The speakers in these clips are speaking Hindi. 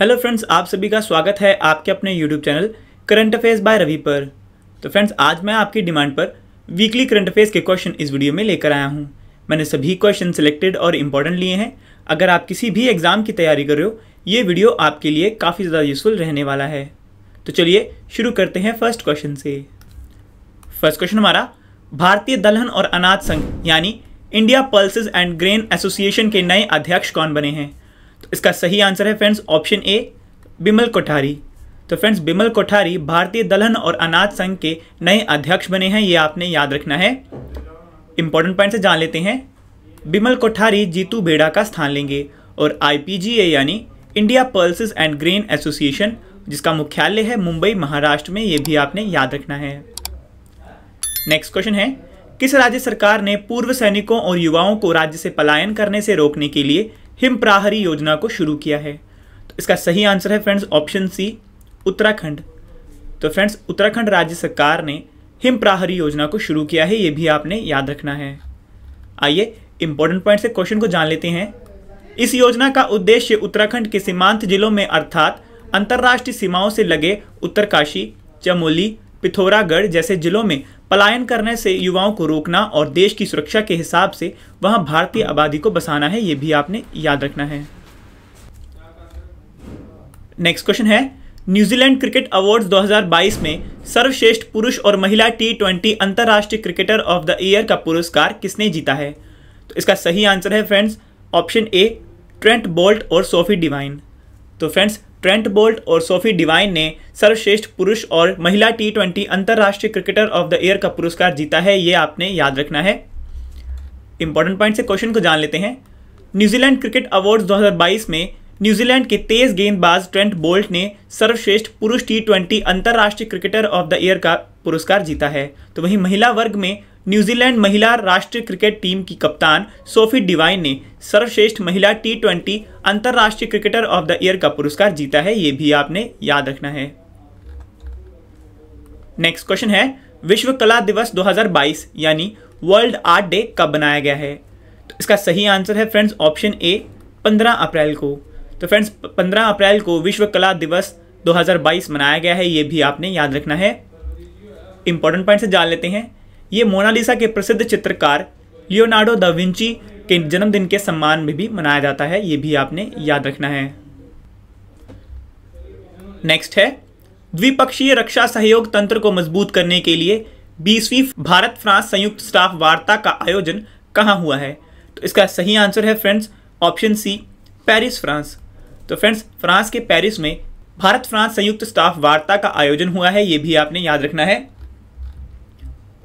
हेलो फ्रेंड्स आप सभी का स्वागत है आपके अपने YouTube channel current affairs by Ravi पर तो फ्रेंड्स आज मैं आपकी डिमांड पर वीकली करंट अफेयर्स के क्वेश्चन इस वीडियो में लेकर आया हूँ मैंने सभी क्वेश्चन सिलेक्टेड और इम्पॉर्टेंट लिए हैं अगर आप किसी भी एग्ज़ाम की तैयारी कर रहे हो ये वीडियो आपके लिए काफ़ी ज़्यादा यूजफुल रहने वाला है तो चलिए शुरू करते हैं फर्स्ट क्वेश्चन से फर्स्ट क्वेश्चन हमारा भारतीय दलहन और अनाज संघ यानी India pulses and grain association के नए अध्यक्ष कौन बने हैं तो इसका सही आंसर है friends option A Bimal Kothari तो फ्रेंड्स बिमल कोठारी भारतीय दलहन और अनाज संघ के नए अध्यक्ष बने हैं ये आपने याद रखना है इंपॉर्टेंट पॉइंट से जान लेते हैं बिमल कोठारी जीतू बेड़ा का स्थान लेंगे और आईपीजीए यानी India pulses and grain association जिसका मुख्यालय है मुंबई महाराष्ट्र में ये भी आपने याद रखना है नेक्स्ट क्वेश्चन है किस राज्य सरकार ने पूर्व सैनिकों और युवाओं को राज्य से पलायन करने से रोकने के लिए हिम प्राहरी योजना को शुरू किया है तो इसका सही आंसर है फ्रेंड्स ऑप्शन सी उत्तराखंड तो फ्रेंड्स उत्तराखंड राज्य सरकार ने हिम प्राहरी योजना को शुरू किया है ये भी आपने याद रखना है आइए इंपॉर्टेंट पॉइंट से क्वेश्चन को जान लेते हैं इस योजना का उद्देश्य उत्तराखंड के सीमांत जिलों में अर्थात अंतर्राष्ट्रीय सीमाओं से लगे उत्तरकाशी चमोली पिथौरागढ़ जैसे जिलों में पलायन करने से युवाओं को रोकना और देश की सुरक्षा के हिसाब से वहाँ भारतीय आबादी को बसाना है ये भी आपने याद रखना है नेक्स्ट क्वेश्चन है न्यूजीलैंड क्रिकेट अवार्ड्स 2022 में सर्वश्रेष्ठ पुरुष और महिला टी ट्वेंटी अंतर्राष्ट्रीय क्रिकेटर ऑफ द ईयर का पुरस्कार किसने जीता है तो इसका सही आंसर है friends option A Trent Boult और सोफी डिवाइन तो फ्रेंड्स ट्रेंट बोल्ट और सोफी डिवाइन ने सर्वश्रेष्ठ पुरुष और महिला टी ट्वेंटी अंतर्राष्ट्रीय क्रिकेटर ऑफ द ईयर का पुरस्कार जीता है ये आपने याद रखना है इंपॉर्टेंट पॉइंट से क्वेश्चन को जान लेते हैं न्यूजीलैंड क्रिकेट अवार्ड दो में न्यूजीलैंड के तेज गेंदबाज ट्रेंट बोल्ट ने सर्वश्रेष्ठ पुरुष टी ट्वेंटी अंतर्राष्ट्रीय क्रिकेटर ऑफ द ईयर का पुरस्कार जीता है तो वहीं महिला वर्ग में न्यूजीलैंड महिला राष्ट्रीय क्रिकेट टीम की कप्तान सोफी डिवाइन ने सर्वश्रेष्ठ महिला टी ट्वेंटी अंतर्राष्ट्रीय क्रिकेटर ऑफ द ईयर का पुरस्कार जीता है ये भी आपने याद रखना है नेक्स्ट क्वेश्चन है विश्व कला दिवस 2022 यानी वर्ल्ड आर्ट डे कब बनाया गया है तो इसका सही आंसर है फ्रेंड्स ऑप्शन ए 15 अप्रैल को तो फ्रेंड्स 15 अप्रैल को विश्व कला दिवस 2022 मनाया गया है ये भी आपने याद रखना है इंपॉर्टेंट पॉइंट से जान लेते हैं ये मोनालिसा के प्रसिद्ध चित्रकार लियोनार्डो द विंची के जन्मदिन के सम्मान में भी मनाया जाता है ये भी आपने याद रखना है नेक्स्ट है द्विपक्षीय रक्षा सहयोग तंत्र को मजबूत करने के लिए बीसवीं भारत फ्रांस संयुक्त स्टाफ वार्ता का आयोजन कहाँ हुआ है तो इसका सही आंसर है friends option C Paris France तो फ्रेंड्स फ्रांस के पेरिस में भारत फ्रांस संयुक्त स्टाफ वार्ता का आयोजन हुआ है ये भी आपने याद रखना है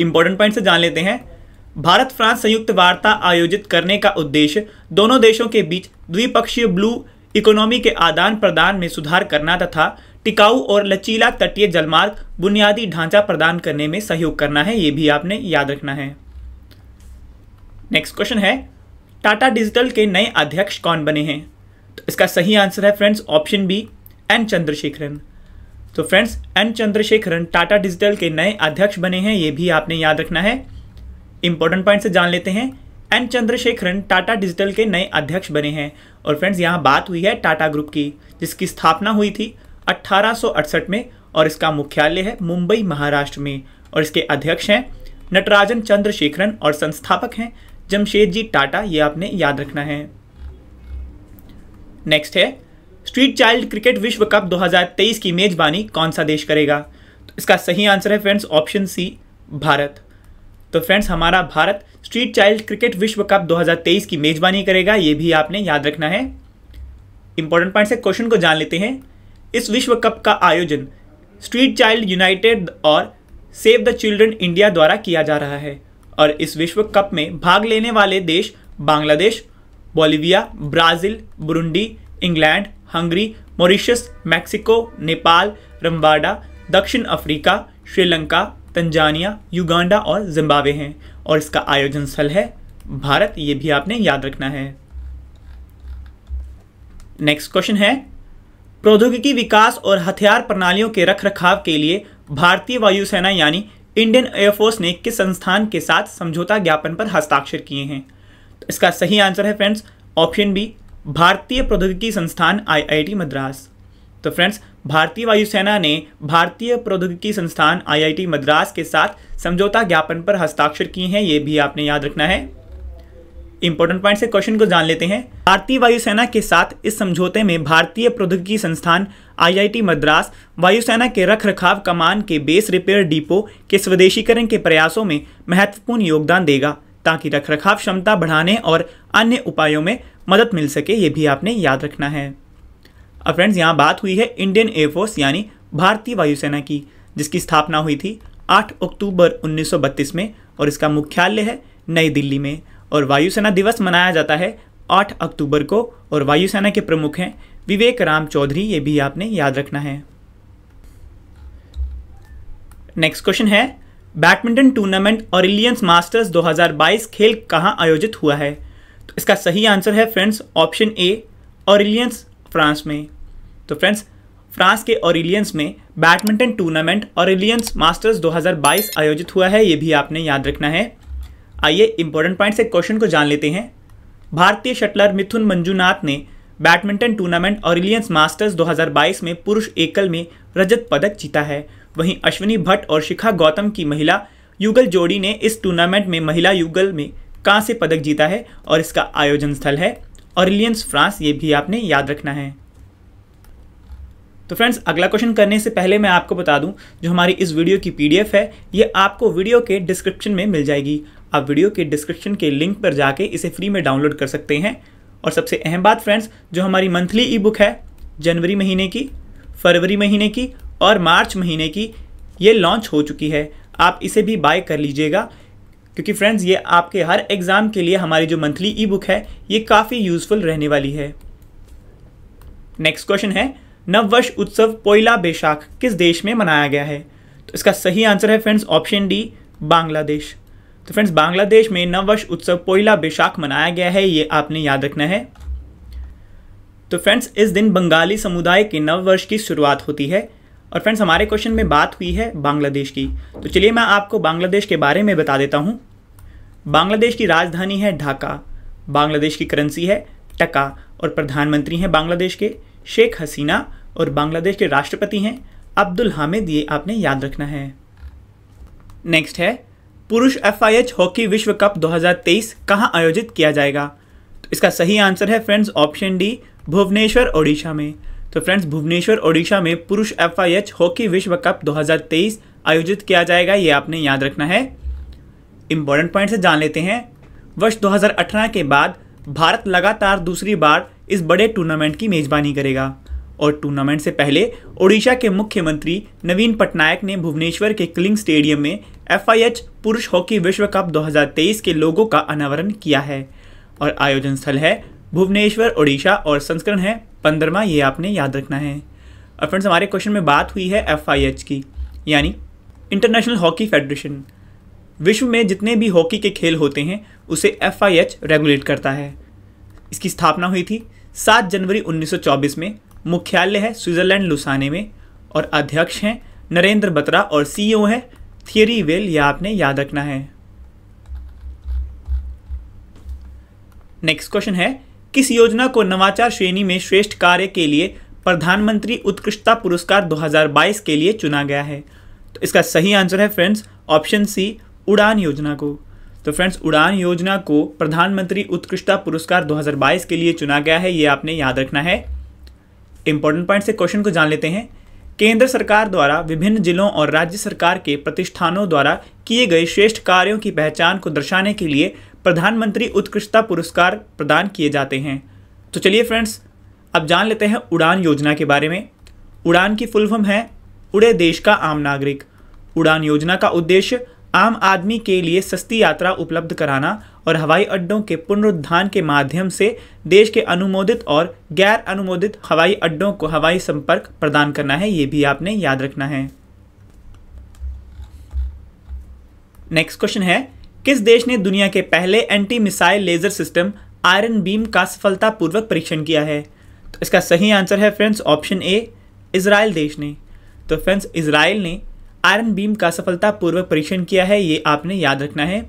इंपॉर्टेंट पॉइंट से जान लेते हैं भारत फ्रांस संयुक्त वार्ता आयोजित करने का उद्देश्य दोनों देशों के बीच द्विपक्षीय ब्लू इकोनॉमी के आदान प्रदान में सुधार करना तथा टिकाऊ और लचीला तटीय जलमार्ग बुनियादी ढांचा प्रदान करने में सहयोग करना है ये भी आपने याद रखना है नेक्स्ट क्वेश्चन है टाटा डिजिटल के नए अध्यक्ष कौन बने हैं तो इसका सही आंसर है friends option B N Chandrasekaran तो friends N Chandrasekaran Tata digital के नए अध्यक्ष बने हैं ये भी आपने याद रखना है इंपॉर्टेंट पॉइंट से जान लेते हैं एन चंद्रशेखरन टाटा डिजिटल के नए अध्यक्ष बने हैं और फ्रेंड्स यहाँ बात हुई है टाटा ग्रुप की जिसकी स्थापना हुई थी अट्ठारह में और इसका मुख्यालय है मुंबई महाराष्ट्र में और इसके अध्यक्ष हैं नटराजन चंद्रशेखरन और संस्थापक हैं जमशेद जी टाटा ये आपने याद रखना है नेक्स्ट है स्ट्रीट चाइल्ड क्रिकेट विश्व कप 2023 की मेजबानी कौन सा देश करेगा तो इसका सही आंसर है फ्रेंड्स ऑप्शन सी भारत तो फ्रेंड्स हमारा भारत स्ट्रीट चाइल्ड क्रिकेट विश्व कप 2023 की मेजबानी करेगा ये भी आपने याद रखना है इंपॉर्टेंट पॉइंट से क्वेश्चन को जान लेते हैं इस विश्व कप का आयोजन स्ट्रीट चाइल्ड यूनाइटेड और सेव द चिल्ड्रन इंडिया द्वारा किया जा रहा है और इस विश्व कप में भाग लेने वाले देश Bangladesh Bolivia Brazil Burundi England Hungary Mauritius Mexico Nepal Rwanda दक्षिण अफ्रीका श्रीलंका तंजानिया युगांडा और जिम्बावे हैं और इसका आयोजन स्थल है भारत ये भी आपने याद रखना है नेक्स्ट क्वेश्चन है प्रौद्योगिकी विकास और हथियार प्रणालियों के रख रखाव के लिए भारतीय वायुसेना यानी इंडियन एयरफोर्स ने किस संस्थान के साथ समझौता ज्ञापन पर हस्ताक्षर किए हैं तो इसका सही आंसर है फ्रेंड्स ऑप्शन बी भारतीय प्रौद्योगिकी संस्थान आईआईटी मद्रास तो फ्रेंड्स भारतीय वायुसेना ने भारतीय प्रौद्योगिकी संस्थान आईआईटी मद्रास के साथ समझौता ज्ञापन पर हस्ताक्षर किए हैं ये भी आपने याद रखना है इंपॉर्टेंट पॉइंट से क्वेश्चन को जान लेते हैं भारतीय वायुसेना के साथ इस समझौते में भारतीय प्रौद्योगिकी संस्थान आईआईटी मद्रास वायुसेना के रख रखाव कमान के बेस रिपेयर डिपो के स्वदेशीकरण के प्रयासों में महत्वपूर्ण योगदान देगा ताकि रख रखाव क्षमता बढ़ाने और अन्य उपायों में मदद मिल सके ये भी आपने याद रखना है अब फ्रेंड्स यहाँ बात हुई है इंडियन एयरफोर्स यानी भारतीय वायुसेना की जिसकी स्थापना हुई थी 8 अक्टूबर 1932 में और इसका मुख्यालय है नई दिल्ली में और वायुसेना दिवस मनाया जाता है 8 अक्टूबर को और वायुसेना के प्रमुख हैं विवेक राम चौधरी ये भी आपने याद रखना है नेक्स्ट क्वेश्चन है बैडमिंटन टूर्नामेंट और मास्टर्स 2022 खेल कहाँ आयोजित हुआ है तो इसका सही आंसर है friends option A Orleans France में तो फ्रेंड्स फ्रांस के ऑरिलियंस में बैडमिंटन टूर्नामेंट ऑरिलियंस मास्टर्स 2022 आयोजित हुआ है ये भी आपने याद रखना है आइए इंपॉर्टेंट पॉइंट से क्वेश्चन को जान लेते हैं भारतीय शटलर मिथुन मंजूनाथ ने बैडमिंटन टूर्नामेंट ऑरिलियंस मास्टर्स 2022 में पुरुष एकल में रजत पदक जीता है वहीं अश्विनी भट्ट और शिखा गौतम की महिला युगल जोड़ी ने इस टूर्नामेंट में महिला युगल में कहाँ से पदक जीता है और इसका आयोजन स्थल है ऑरिलियंस फ्रांस ये भी आपने याद रखना है तो फ्रेंड्स अगला क्वेश्चन करने से पहले मैं आपको बता दूं जो हमारी इस वीडियो की पीडीएफ है ये आपको वीडियो के डिस्क्रिप्शन में मिल जाएगी आप वीडियो के डिस्क्रिप्शन के लिंक पर जाके इसे फ्री में डाउनलोड कर सकते हैं और सबसे अहम बात फ्रेंड्स जो हमारी मंथली ई बुक है जनवरी महीने की फरवरी महीने की और मार्च महीने की ये लॉन्च हो चुकी है आप इसे भी बाय कर लीजिएगा क्योंकि फ्रेंड्स ये आपके हर एग्ज़ाम के लिए हमारी जो मंथली ई बुक है ये काफ़ी यूज़फुल रहने वाली है नेक्स्ट क्वेश्चन है नववर्ष उत्सव पोइला बेशाख किस देश में मनाया गया है तो इसका सही आंसर है फ्रेंड्स ऑप्शन डी बांग्लादेश तो फ्रेंड्स बांग्लादेश में नववर्ष उत्सव पोइला बेशाख मनाया गया है ये आपने याद रखना है तो फ्रेंड्स इस दिन बंगाली समुदाय के नववर्ष की शुरुआत होती है और फ्रेंड्स हमारे क्वेश्चन में बात हुई है बांग्लादेश की तो चलिए मैं आपको बांग्लादेश के बारे में बता देता हूँ बांग्लादेश की राजधानी है ढाका बांग्लादेश की करेंसी है टका और प्रधानमंत्री हैं बांग्लादेश के शेख हसीना और बांग्लादेश के राष्ट्रपति हैं अब्दुल हामिद ये आपने याद रखना है नेक्स्ट है पुरुष एफ हॉकी विश्व कप 2023 कहाँ आयोजित किया जाएगा तो इसका सही आंसर है friends option D Bhubaneswar Odisha में तो फ्रेंड्स भुवनेश्वर ओडिशा में पुरुष एच हॉकी विश्व कप 2023 आयोजित किया जाएगा ये आपने याद रखना है इम्पोर्टेंट पॉइंट से जान लेते हैं वर्ष 2018 के बाद भारत लगातार दूसरी बार इस बड़े टूर्नामेंट की मेजबानी करेगा और टूर्नामेंट से पहले ओडिशा के मुख्यमंत्री नवीन पटनायक ने भुवनेश्वर के क्लिंग स्टेडियम में एफ पुरुष हॉकी विश्व कप 2023 के लोगों का अनावरण किया है और आयोजन स्थल है भुवनेश्वर ओडिशा और संस्करण है पंद्रमा ये आपने याद रखना है और फ्रेंड्स हमारे क्वेश्चन में बात हुई है एफ की यानी इंटरनेशनल हॉकी फेडरेशन विश्व में जितने भी हॉकी के खेल होते हैं उसे एफ रेगुलेट करता है इसकी स्थापना हुई थी 7 जनवरी 1924 में मुख्यालय है स्विट्ज़रलैंड लुसाने में और अध्यक्ष हैं नरेंद्र बत्रा और सीईओ है थियरी वेल यह या आपने याद रखना है नेक्स्ट क्वेश्चन है किस योजना को नवाचार श्रेणी में श्रेष्ठ कार्य के लिए प्रधानमंत्री उत्कृष्टता पुरस्कार 2022 के लिए चुना गया है तो इसका सही आंसर है फ्रेंड्स ऑप्शन सी उड़ान योजना को तो फ्रेंड्स उड़ान योजना को प्रधानमंत्री उत्कृष्टता पुरस्कार 2022 के लिए चुना गया है ये आपने याद रखना है इंपॉर्टेंट पॉइंट से क्वेश्चन को जान लेते हैं केंद्र सरकार द्वारा विभिन्न जिलों और राज्य सरकार के प्रतिष्ठानों द्वारा किए गए श्रेष्ठ कार्यों की पहचान को दर्शाने के लिए प्रधानमंत्री उत्कृष्टता पुरस्कार प्रदान किए जाते हैं तो चलिए फ्रेंड्स अब जान लेते हैं उड़ान योजना के बारे में उड़ान की फुल फॉर्म है उड़े देश का आम नागरिक उड़ान योजना का उद्देश्य आम आदमी के लिए सस्ती यात्रा उपलब्ध कराना और हवाई अड्डों के पुनरुद्धान के माध्यम से देश के अनुमोदित और गैर अनुमोदित हवाई अड्डों को हवाई संपर्क प्रदान करना है ये भी आपने याद रखना है नेक्स्ट क्वेश्चन है किस देश ने दुनिया के पहले anti missile laser system iron beam का सफलतापूर्वक परीक्षण किया है तो इसका सही आंसर है फ्रेंड्स ऑप्शन ए इसराइल देश ने तो फ्रेंड्स इसराइल ने आयरन बीम का सफलतापूर्वक परीक्षण किया है ये आपने याद रखना है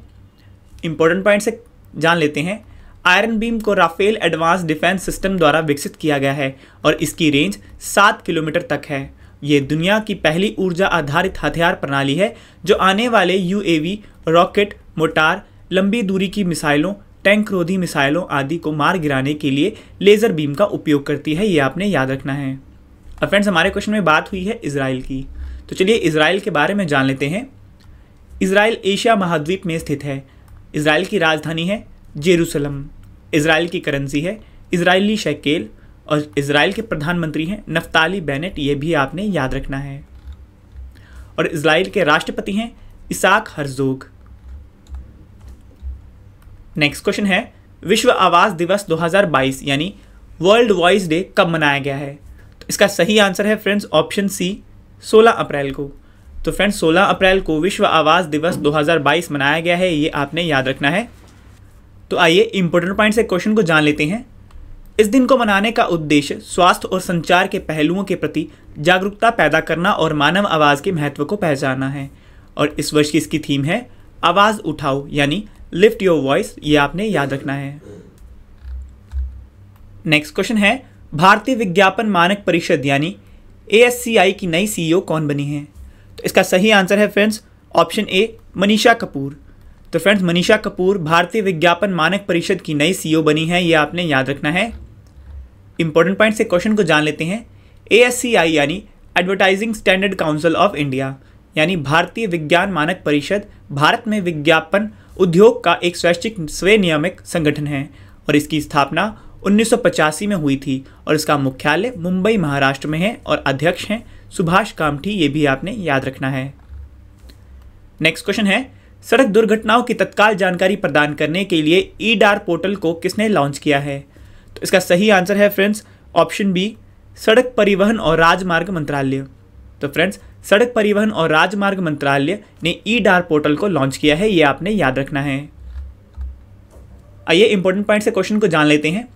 इंपॉर्टेंट पॉइंट से जान लेते हैं आयरन बीम को राफेल एडवांस डिफेंस सिस्टम द्वारा विकसित किया गया है और इसकी रेंज सात किलोमीटर तक है ये दुनिया की पहली ऊर्जा आधारित हथियार प्रणाली है जो आने वाले यूएवी रॉकेट मोटार लंबी दूरी की मिसाइलों टैंक रोधी मिसाइलों आदि को मार गिराने के लिए लेज़र बीम का उपयोग करती है ये आपने याद रखना है अब फ्रेंड्स हमारे क्वेश्चन में बात हुई है इसराइल की तो चलिए इसराइल के बारे में जान लेते हैं इसराइल एशिया महाद्वीप में स्थित है इसराइल की राजधानी है जेरूसलम इसराइल की करेंसी है इसराइली शैकेल और इसराइल के प्रधानमंत्री हैं नफ्ताली बेनेट ये भी आपने याद रखना है और इसराइल के राष्ट्रपति हैं इसाक हरजोग नेक्स्ट क्वेश्चन है विश्व आवास दिवस 2022 यानी वर्ल्ड वॉइस डे कब मनाया गया है तो इसका सही आंसर है फ्रेंड्स ऑप्शन सी 16 अप्रैल को तो फ्रेंड्स 16 अप्रैल को विश्व आवास दिवस 2022 मनाया गया है ये आपने याद रखना है तो आइए इंपॉर्टेंट पॉइंट से क्वेश्चन को जान लेते हैं इस दिन को मनाने का उद्देश्य स्वास्थ्य और संचार के पहलुओं के प्रति जागरूकता पैदा करना और मानव आवाज़ के महत्व को पहचानना है और इस वर्ष की इसकी थीम है आवाज़ उठाओ यानी लिफ्ट योर वॉइस ये आपने याद रखना है नेक्स्ट क्वेश्चन है भारतीय विज्ञापन मानक परिषद यानी ए की नई सीईओ e कौन बनी है तो इसका सही आंसर है friends option A Manisha Kapoor तो फ्रेंड्स मनीषा कपूर भारतीय विज्ञापन मानक परिषद की नई सीईओ e बनी है ये आपने याद रखना है इंपॉर्टेंट पॉइंट से क्वेश्चन को जान लेते हैं ए यानी advertising standard council of India यानी भारतीय विज्ञान मानक परिषद भारत में विज्ञापन उद्योग का एक स्वैच्छिक स्वनियामक संगठन है और इसकी स्थापना उन्नीस में हुई थी और इसका मुख्यालय मुंबई महाराष्ट्र में है और अध्यक्ष हैं सुभाष कामठी ये भी आपने याद रखना है नेक्स्ट क्वेश्चन है सड़क दुर्घटनाओं की तत्काल जानकारी प्रदान करने के लिए ई डार पोर्टल को किसने लॉन्च किया है तो इसका सही आंसर है फ्रेंड्स ऑप्शन बी सड़क परिवहन और राजमार्ग मंत्रालय तो फ्रेंड्स सड़क परिवहन और राजमार्ग मंत्रालय ने ई डार पोर्टल को लॉन्च किया है ये आपने याद रखना है आइए इंपॉर्टेंट पॉइंट से क्वेश्चन को जान लेते हैं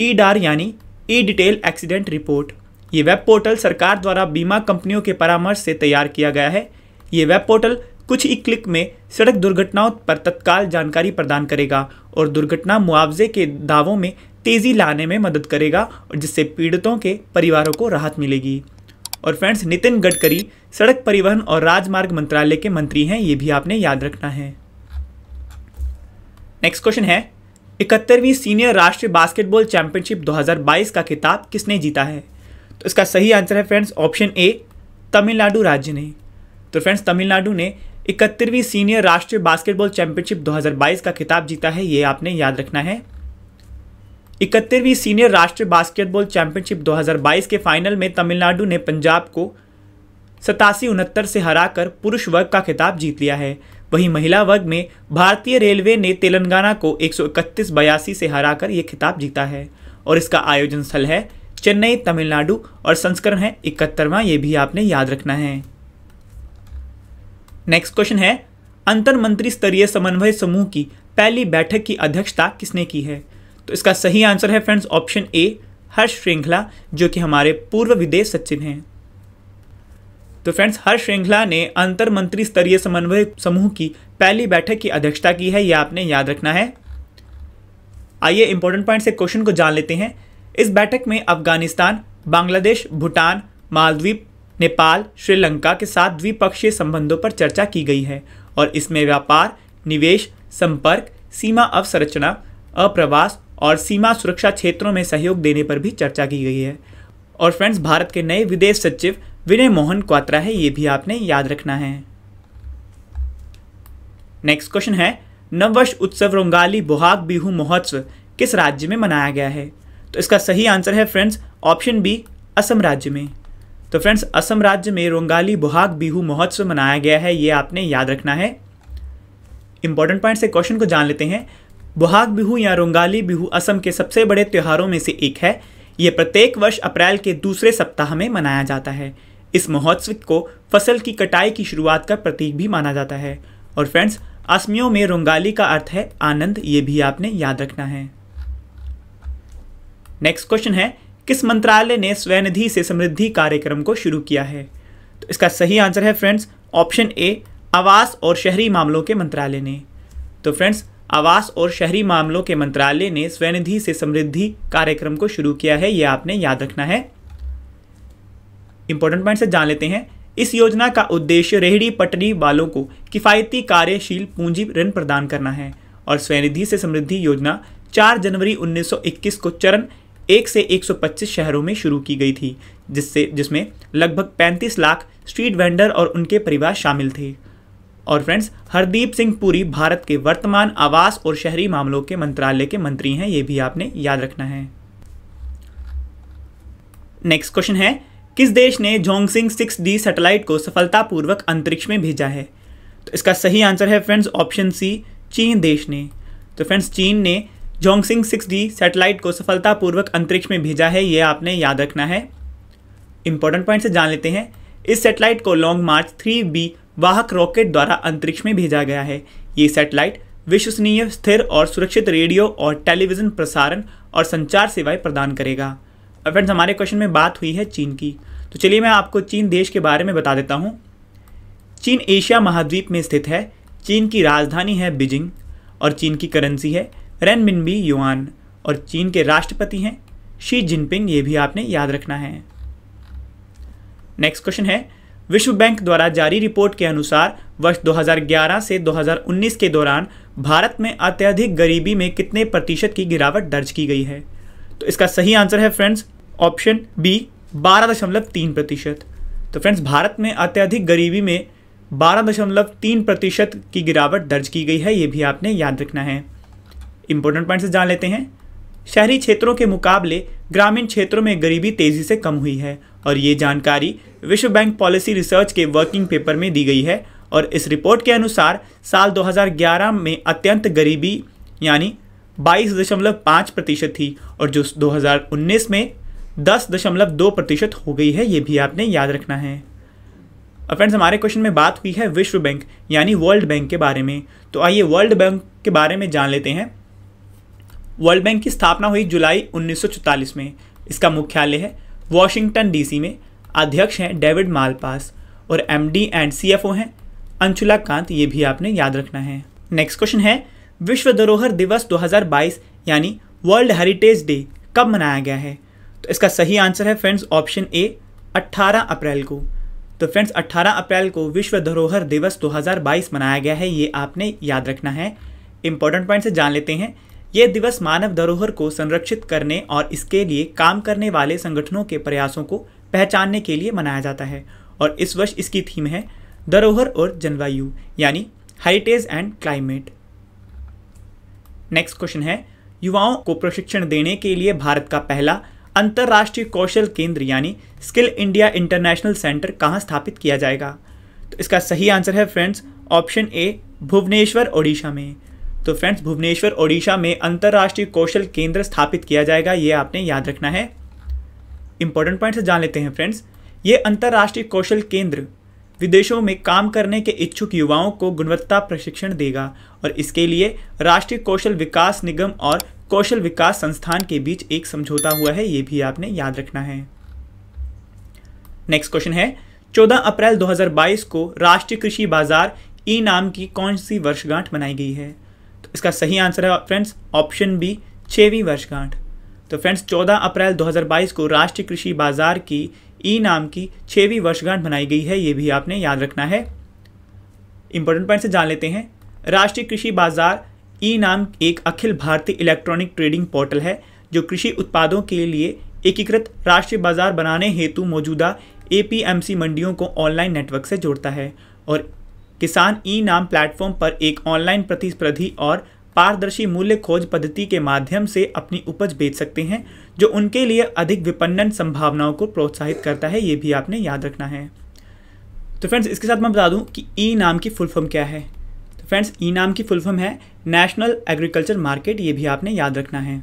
ई डार यानी ई डिटेल एक्सीडेंट रिपोर्ट ये वेब पोर्टल सरकार द्वारा बीमा कंपनियों के परामर्श से तैयार किया गया है ये वेब पोर्टल कुछ ही क्लिक में सड़क दुर्घटनाओं पर तत्काल जानकारी प्रदान करेगा और दुर्घटना मुआवजे के दावों में तेज़ी लाने में मदद करेगा और जिससे पीड़ितों के परिवारों को राहत मिलेगी और फ्रेंड्स नितिन गडकरी सड़क परिवहन और राजमार्ग मंत्रालय के मंत्री हैं ये भी आपने याद रखना है नेक्स्ट क्वेश्चन है इकहत्तरवीं सीनियर राष्ट्रीय बास्केटबॉल चैंपियनशिप 2022 का खिताब किसने जीता है तो इसका सही आंसर है फ्रेंड्स ऑप्शन ए तमिलनाडु राज्य ने तो फ्रेंड्स तमिलनाडु ने इकहत्तरवीं सीनियर राष्ट्रीय बास्केटबॉल चैंपियनशिप 2022 का खिताब जीता है ये आपने याद रखना है इकहत्तरवीं सीनियर राष्ट्रीय बास्केटबॉल चैंपियनशिप 2022 के फाइनल में तमिलनाडु ने पंजाब को सतासी उनहत्तर से हराकर पुरुष वर्ग का खिताब जीत लिया है वहीं महिला वर्ग में भारतीय रेलवे ने तेलंगाना को एक सौ से हराकर यह खिताब जीता है और इसका आयोजन स्थल है चेन्नई तमिलनाडु और संस्करण है इकहत्तरवां ये भी आपने याद रखना है नेक्स्ट क्वेश्चन है अंतर मंत्री स्तरीय समन्वय समूह की पहली बैठक की अध्यक्षता किसने की है तो इसका सही आंसर है फ्रेंड्स ऑप्शन ए हर्ष श्रृंखला जो कि हमारे पूर्व विदेश सचिव हैं तो फ्रेंड्स हर श्रृंखला ने अंतर मंत्री स्तरीय समन्वय समूह की पहली बैठक की अध्यक्षता की है यह आपने याद रखना है आइए इंपॉर्टेंट पॉइंट से क्वेश्चन को जान लेते हैं इस बैठक में अफगानिस्तान बांग्लादेश भूटान मालद्वीप नेपाल श्रीलंका के साथ द्विपक्षीय संबंधों पर चर्चा की गई है और इसमें व्यापार निवेश संपर्क सीमा अवसंरचना अप्रवास और सीमा सुरक्षा क्षेत्रों में सहयोग देने पर भी चर्चा की गई है और फ्रेंड्स भारत के नए विदेश सचिव विनय मोहन क्वात्रा है ये भी आपने याद रखना है नेक्स्ट क्वेश्चन है नववर्ष उत्सव रोंगाली बोहाग बिहू महोत्सव किस राज्य में मनाया गया है तो इसका सही आंसर है फ्रेंड्स ऑप्शन बी असम राज्य में तो फ्रेंड्स असम राज्य में रोंगाली बोहाग बिहू महोत्सव मनाया गया है ये आपने याद रखना है इंपॉर्टेंट पॉइंट से क्वेश्चन को जान लेते हैं बोहाग बिहू या रोंगाली बिहू असम के सबसे बड़े त्योहारों में से एक है ये प्रत्येक वर्ष अप्रैल के दूसरे सप्ताह में मनाया जाता है इस महोत्सव को फसल की कटाई की शुरुआत का प्रतीक भी माना जाता है और फ्रेंड्स असमियों में रोंगाली का अर्थ है आनंद ये भी आपने याद रखना है नेक्स्ट क्वेश्चन है किस मंत्रालय ने स्वनिधि से समृद्धि कार्यक्रम को शुरू किया है तो इसका सही आंसर है फ्रेंड्स ऑप्शन ए आवास और शहरी मामलों के मंत्रालय ने तो फ्रेंड्स आवास और शहरी मामलों के मंत्रालय ने स्वनिधि से समृद्धि कार्यक्रम को शुरू किया है यह आपने याद रखना है इंपॉर्टेंट पॉइंट से जान लेते हैं इस योजना का उद्देश्य रेहड़ी पटरी वालों को किफ़ायती कार्यशील पूंजी ऋण प्रदान करना है और स्वनिधि से समृद्धि योजना 4 जनवरी 1921 को चरण एक से 125 शहरों में शुरू की गई थी जिससे जिसमें लगभग 35 लाख स्ट्रीट वेंडर और उनके परिवार शामिल थे और फ्रेंड्स हरदीप सिंह पुरी भारत के वर्तमान आवास और शहरी मामलों के मंत्रालय के मंत्री हैं ये भी आपने याद रखना है नेक्स्ट क्वेश्चन है किस देश ने जोंगसिंग सिक्स डी सेटेलाइट को सफलतापूर्वक अंतरिक्ष में भेजा है तो इसका सही आंसर है फ्रेंड्स ऑप्शन सी चीन देश ने तो फ्रेंड्स चीन ने जोंगसिंग सिक्स डी सेटेलाइट को सफलतापूर्वक अंतरिक्ष में भेजा है ये आपने याद रखना है इंपॉर्टेंट पॉइंट से जान लेते हैं इस सेटेलाइट को लॉन्ग मार्च थ्री बी वाहक रॉकेट द्वारा अंतरिक्ष में भेजा गया है ये सैटेलाइट विश्वसनीय स्थिर और सुरक्षित रेडियो और टेलीविज़न प्रसारण और संचार सेवाएं प्रदान करेगा और फ्रेंड्स हमारे क्वेश्चन में बात हुई है चीन की तो चलिए मैं आपको चीन देश के बारे में बता देता हूँ चीन एशिया महाद्वीप में स्थित है चीन की राजधानी है बीजिंग और चीन की करेंसी है बी युआन और चीन के राष्ट्रपति हैं शी जिनपिंग ये भी आपने याद रखना है नेक्स्ट क्वेश्चन है विश्व बैंक द्वारा जारी रिपोर्ट के अनुसार वर्ष 2011 से 2019 के दौरान भारत में अत्यधिक गरीबी में कितने प्रतिशत की गिरावट दर्ज की गई है तो इसका सही आंसर है फ्रेंड्स ऑप्शन बी बारह दशमलव तीन प्रतिशत तो फ्रेंड्स भारत में अत्यधिक गरीबी में बारह दशमलव तीन प्रतिशत की गिरावट दर्ज की गई है ये भी आपने याद रखना है इंपॉर्टेंट पॉइंट से जान लेते हैं शहरी क्षेत्रों के मुकाबले ग्रामीण क्षेत्रों में गरीबी तेज़ी से कम हुई है और ये जानकारी विश्व बैंक पॉलिसी रिसर्च के वर्किंग पेपर में दी गई है और इस रिपोर्ट के अनुसार साल 2011 में अत्यंत गरीबी यानी 22.5 प्रतिशत थी और जो 2019 में 10.2 प्रतिशत हो गई है ये भी आपने याद रखना है और फ्रेंड्स हमारे क्वेश्चन में बात हुई है विश्व बैंक यानी वर्ल्ड बैंक के बारे में तो आइए वर्ल्ड बैंक के बारे में जान लेते हैं वर्ल्ड बैंक की स्थापना हुई जुलाई उन्नीस में इसका मुख्यालय है वॉशिंगटन डीसी में अध्यक्ष हैं डेविड मालपास और एमडी एंड सीएफओ हैं अंशुला कांत ये भी आपने याद रखना है नेक्स्ट क्वेश्चन है विश्व धरोहर दिवस 2022 यानी वर्ल्ड हेरिटेज डे कब मनाया गया है तो इसका सही आंसर है फ्रेंड्स ऑप्शन ए 18 अप्रैल को तो फ्रेंड्स 18 अप्रैल को विश्व धरोहर दिवस 2022 मनाया गया है ये आपने याद रखना है इंपॉर्टेंट पॉइंट से जान लेते हैं ये दिवस मानव धरोहर को संरक्षित करने और इसके लिए काम करने वाले संगठनों के प्रयासों को पहचानने के लिए मनाया जाता है और इस वर्ष इसकी थीम है धरोहर और जलवायु यानी heritage and climate next question है युवाओं को प्रशिक्षण देने के लिए भारत का पहला अंतर्राष्ट्रीय कौशल केंद्र यानी स्किल इंडिया इंटरनेशनल सेंटर कहाँ स्थापित किया जाएगा तो इसका सही आंसर है friends option A Bhubaneswar Odisha में तो फ्रेंड्स भुवनेश्वर ओडिशा में अंतर्राष्ट्रीय कौशल केंद्र स्थापित किया जाएगा ये आपने याद रखना है इंपॉर्टेंट पॉइंट जान लेते हैं फ्रेंड्स ये अंतर्राष्ट्रीय कौशल केंद्र विदेशों में काम करने के इच्छुक युवाओं को गुणवत्ता प्रशिक्षण देगा और इसके लिए राष्ट्रीय कौशल विकास निगम और कौशल विकास संस्थान के बीच एक समझौता हुआ है ये भी आपने याद रखना है नेक्स्ट क्वेश्चन है 14 अप्रैल 2022 को राष्ट्रीय कृषि बाजार ई नाम की कौन सी वर्षगांठ मनाई गई है इसका सही आंसर है फ्रेंड्स ऑप्शन बी छवीं वर्षगांठ तो फ्रेंड्स 14 अप्रैल 2022 को राष्ट्रीय कृषि बाजार की ई नाम की छवीं वर्षगांठ बनाई गई है ये भी आपने याद रखना है इंपॉर्टेंट पॉइंट से जान लेते हैं राष्ट्रीय कृषि बाजार ई नाम एक अखिल भारतीय इलेक्ट्रॉनिक ट्रेडिंग पोर्टल है जो कृषि उत्पादों के लिए एकीकृत राष्ट्रीय बाजार बनाने हेतु मौजूदा एपीएमसी मंडियों को ऑनलाइन नेटवर्क से जोड़ता है और किसान ई नाम प्लेटफॉर्म पर एक ऑनलाइन प्रतिस्पर्धी और पारदर्शी मूल्य खोज पद्धति के माध्यम से अपनी उपज बेच सकते हैं जो उनके लिए अधिक विपणन संभावनाओं को प्रोत्साहित करता है ये भी आपने याद रखना है तो फ्रेंड्स इसके साथ मैं बता दूं कि ई नाम की फुल फॉर्म क्या है तो फ्रेंड्स ई नाम की फुल फॉर्म है नेशनल एग्रीकल्चर मार्केट ये भी आपने याद रखना है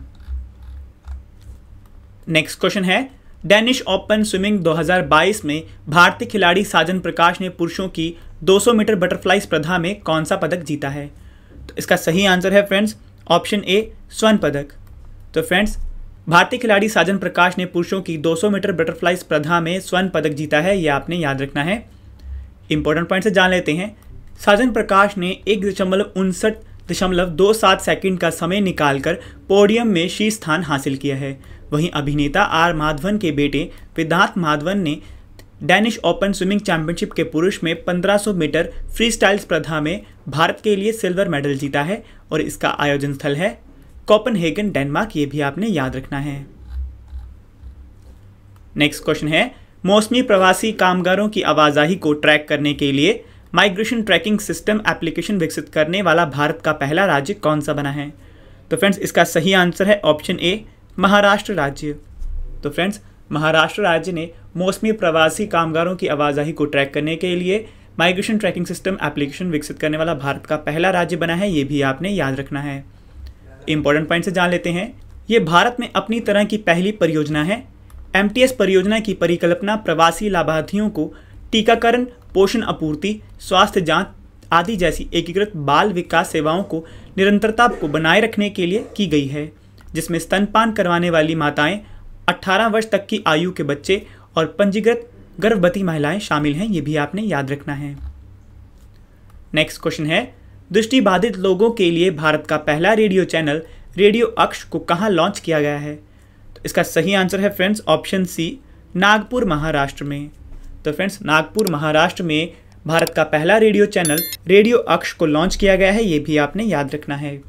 नेक्स्ट क्वेश्चन है डेनिश ओपन स्विमिंग 2022 में भारतीय खिलाड़ी साजन प्रकाश ने पुरुषों की 200 मीटर बटरफ्लाई स्पर्धा में कौन सा पदक जीता है तो इसका सही आंसर है फ्रेंड्स ऑप्शन ए स्वर्ण पदक तो फ्रेंड्स भारतीय खिलाड़ी साजन प्रकाश ने पुरुषों की 200 मीटर बटरफ्लाई स्पर्धा में स्वर्ण पदक जीता है ये आपने याद रखना है इंपॉर्टेंट पॉइंट से जान लेते हैं साजन प्रकाश ने एक दशमलव उनसठ दशमलव दो सात सेकेंड का समय निकालकर पोडियम में शीर्ष स्थान हासिल किया है वहीं अभिनेता आर माधवन के बेटे विद्धार्थ माधवन ने डेनिश ओपन स्विमिंग चैंपियनशिप के पुरुष में 1500 मीटर फ्री स्टाइल स्पर्धा में भारत के लिए सिल्वर मेडल जीता है और इसका आयोजन स्थल है हेगन डेनमार्क ये भी आपने याद रखना है नेक्स्ट क्वेश्चन है मौसमी प्रवासी कामगारों की आवाजाही को ट्रैक करने के लिए माइग्रेशन ट्रैकिंग सिस्टम एप्लीकेशन विकसित करने वाला भारत का पहला राज्य कौन सा बना है तो फ्रेंड्स इसका सही आंसर है ऑप्शन ए महाराष्ट्र राज्य तो फ्रेंड्स महाराष्ट्र राज्य ने मौसमी प्रवासी कामगारों की आवाजाही को ट्रैक करने के लिए माइग्रेशन ट्रैकिंग सिस्टम एप्लीकेशन विकसित करने वाला भारत का पहला राज्य बना है ये भी आपने याद रखना है इंपॉर्टेंट पॉइंट से जान लेते हैं ये भारत में अपनी तरह की पहली परियोजना है एम परियोजना की परिकल्पना प्रवासी लाभार्थियों को टीकाकरण पोषण आपूर्ति स्वास्थ्य जाँच आदि जैसी एकीकृत बाल विकास सेवाओं को निरंतरता को बनाए रखने के लिए की गई है जिसमें स्तनपान करवाने वाली माताएं 18 वर्ष तक की आयु के बच्चे और पंजीकृत गर्भवती महिलाएं शामिल हैं ये भी आपने याद रखना है नेक्स्ट क्वेश्चन है बाधित लोगों के लिए भारत का पहला रेडियो चैनल रेडियो अक्ष को कहाँ लॉन्च किया गया है तो इसका सही आंसर है friends option C Nagpur Maharashtra में तो फ्रेंड्स नागपुर महाराष्ट्र में भारत का पहला रेडियो चैनल रेडियो अक्ष को लॉन्च किया गया है ये भी आपने याद रखना है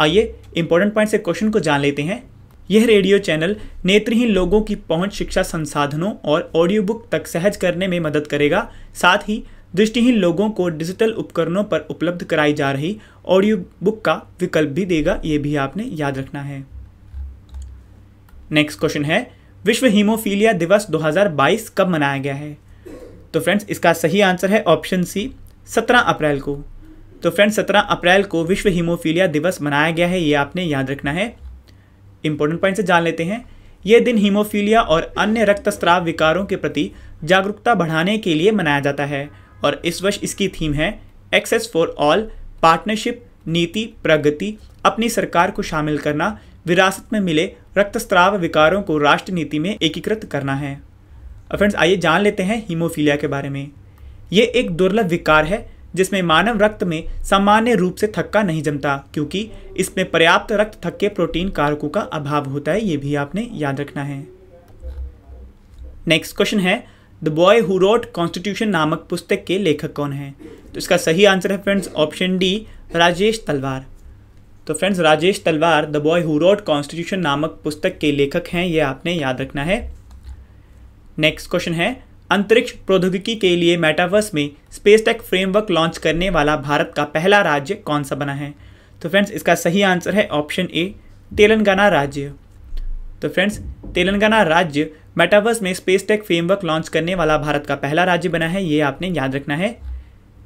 आइए इंपॉर्टेंट पॉइंट से क्वेश्चन को जान लेते हैं यह रेडियो चैनल नेत्रहीन लोगों की पहुंच शिक्षा संसाधनों और ऑडियो बुक तक सहज करने में मदद करेगा साथ ही दृष्टिहीन लोगों को डिजिटल उपकरणों पर उपलब्ध कराई जा रही ऑडियो बुक का विकल्प भी देगा ये भी आपने याद रखना है नेक्स्ट क्वेश्चन है विश्व हीमोफीलिया दिवस 2022 कब मनाया गया है तो फ्रेंड्स इसका सही आंसर है ऑप्शन सी 17 अप्रैल को तो फ्रेंड्स 17 अप्रैल को विश्व हीमोफीलिया दिवस मनाया गया है ये आपने याद रखना है इंपॉर्टेंट पॉइंट से जान लेते हैं ये दिन हीमोफीलिया और अन्य रक्तस्राव विकारों के प्रति जागरूकता बढ़ाने के लिए मनाया जाता है और इस वर्ष इसकी थीम है एक्सेस फॉर ऑल पार्टनरशिप नीति प्रगति अपनी सरकार को शामिल करना विरासत में मिले रक्तस्राव विकारों को राष्ट्र नीति में एकीकृत करना है फ्रेंड्स आइए जान लेते हैं हीमोफीलिया के बारे में ये एक दुर्लभ विकार है जिसमें मानव रक्त में सामान्य रूप से थक्का नहीं जमता क्योंकि इसमें पर्याप्त रक्त थक्के प्रोटीन कारकों का अभाव होता है ये भी आपने याद रखना है नेक्स्ट क्वेश्चन है the boy who wrote constitution नामक पुस्तक के लेखक कौन है तो इसका सही आंसर है फ्रेंड्स ऑप्शन डी राजेश तलवार तो friends Rajesh Talwar the boy who wrote constitution नामक पुस्तक के लेखक हैं ये आपने याद रखना है नेक्स्ट क्वेश्चन है अंतरिक्ष प्रौद्योगिकी के लिए मेटावर्स में स्पेस टेक फ्रेमवर्क लॉन्च करने वाला भारत का पहला राज्य कौन सा बना है तो फ्रेंड्स इसका सही आंसर है ऑप्शन ए तेलंगाना राज्य तो फ्रेंड्स तेलंगाना राज्य मेटावर्स में स्पेस टेक फ्रेमवर्क लॉन्च करने वाला भारत का पहला राज्य बना है ये आपने याद रखना है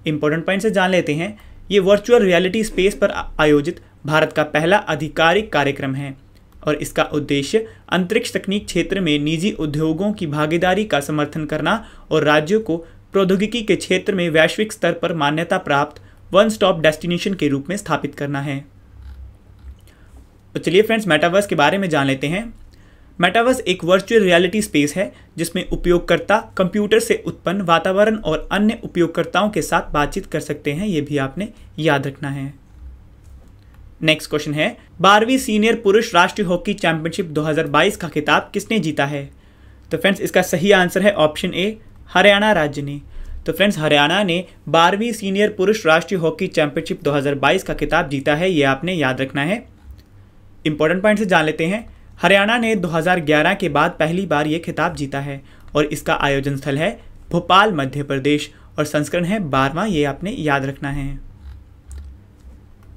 इंपॉर्टेंट पॉइंट से जान लेते हैं ये वर्चुअल रियलिटी स्पेस पर आयोजित भारत का पहला आधिकारिक कार्यक्रम है और इसका उद्देश्य अंतरिक्ष तकनीक क्षेत्र में निजी उद्योगों की भागीदारी का समर्थन करना और राज्यों को प्रौद्योगिकी के क्षेत्र में वैश्विक स्तर पर मान्यता प्राप्त वन स्टॉप डेस्टिनेशन के रूप में स्थापित करना है तो चलिए फ्रेंड्स मेटावर्स के बारे में जान लेते हैं मेटावर्स एक वर्चुअल रियलिटी स्पेस है जिसमें उपयोगकर्ता कंप्यूटर से उत्पन्न वातावरण और अन्य उपयोगकर्ताओं के साथ बातचीत कर सकते हैं ये भी आपने याद रखना है नेक्स्ट क्वेश्चन है बारहवीं सीनियर पुरुष राष्ट्रीय हॉकी चैंपियनशिप 2022 का खिताब किसने जीता है तो फ्रेंड्स इसका सही आंसर है ऑप्शन ए हरियाणा राज्य ने तो फ्रेंड्स हरियाणा ने बारहवीं सीनियर पुरुष राष्ट्रीय हॉकी चैंपियनशिप 2022 का खिताब जीता है ये आपने याद रखना है इंपॉर्टेंट पॉइंट से जान लेते हैं हरियाणा ने 2011 के बाद पहली बार ये खिताब जीता है और इसका आयोजन स्थल है भोपाल मध्य प्रदेश और संस्करण है बारवा ये आपने याद रखना है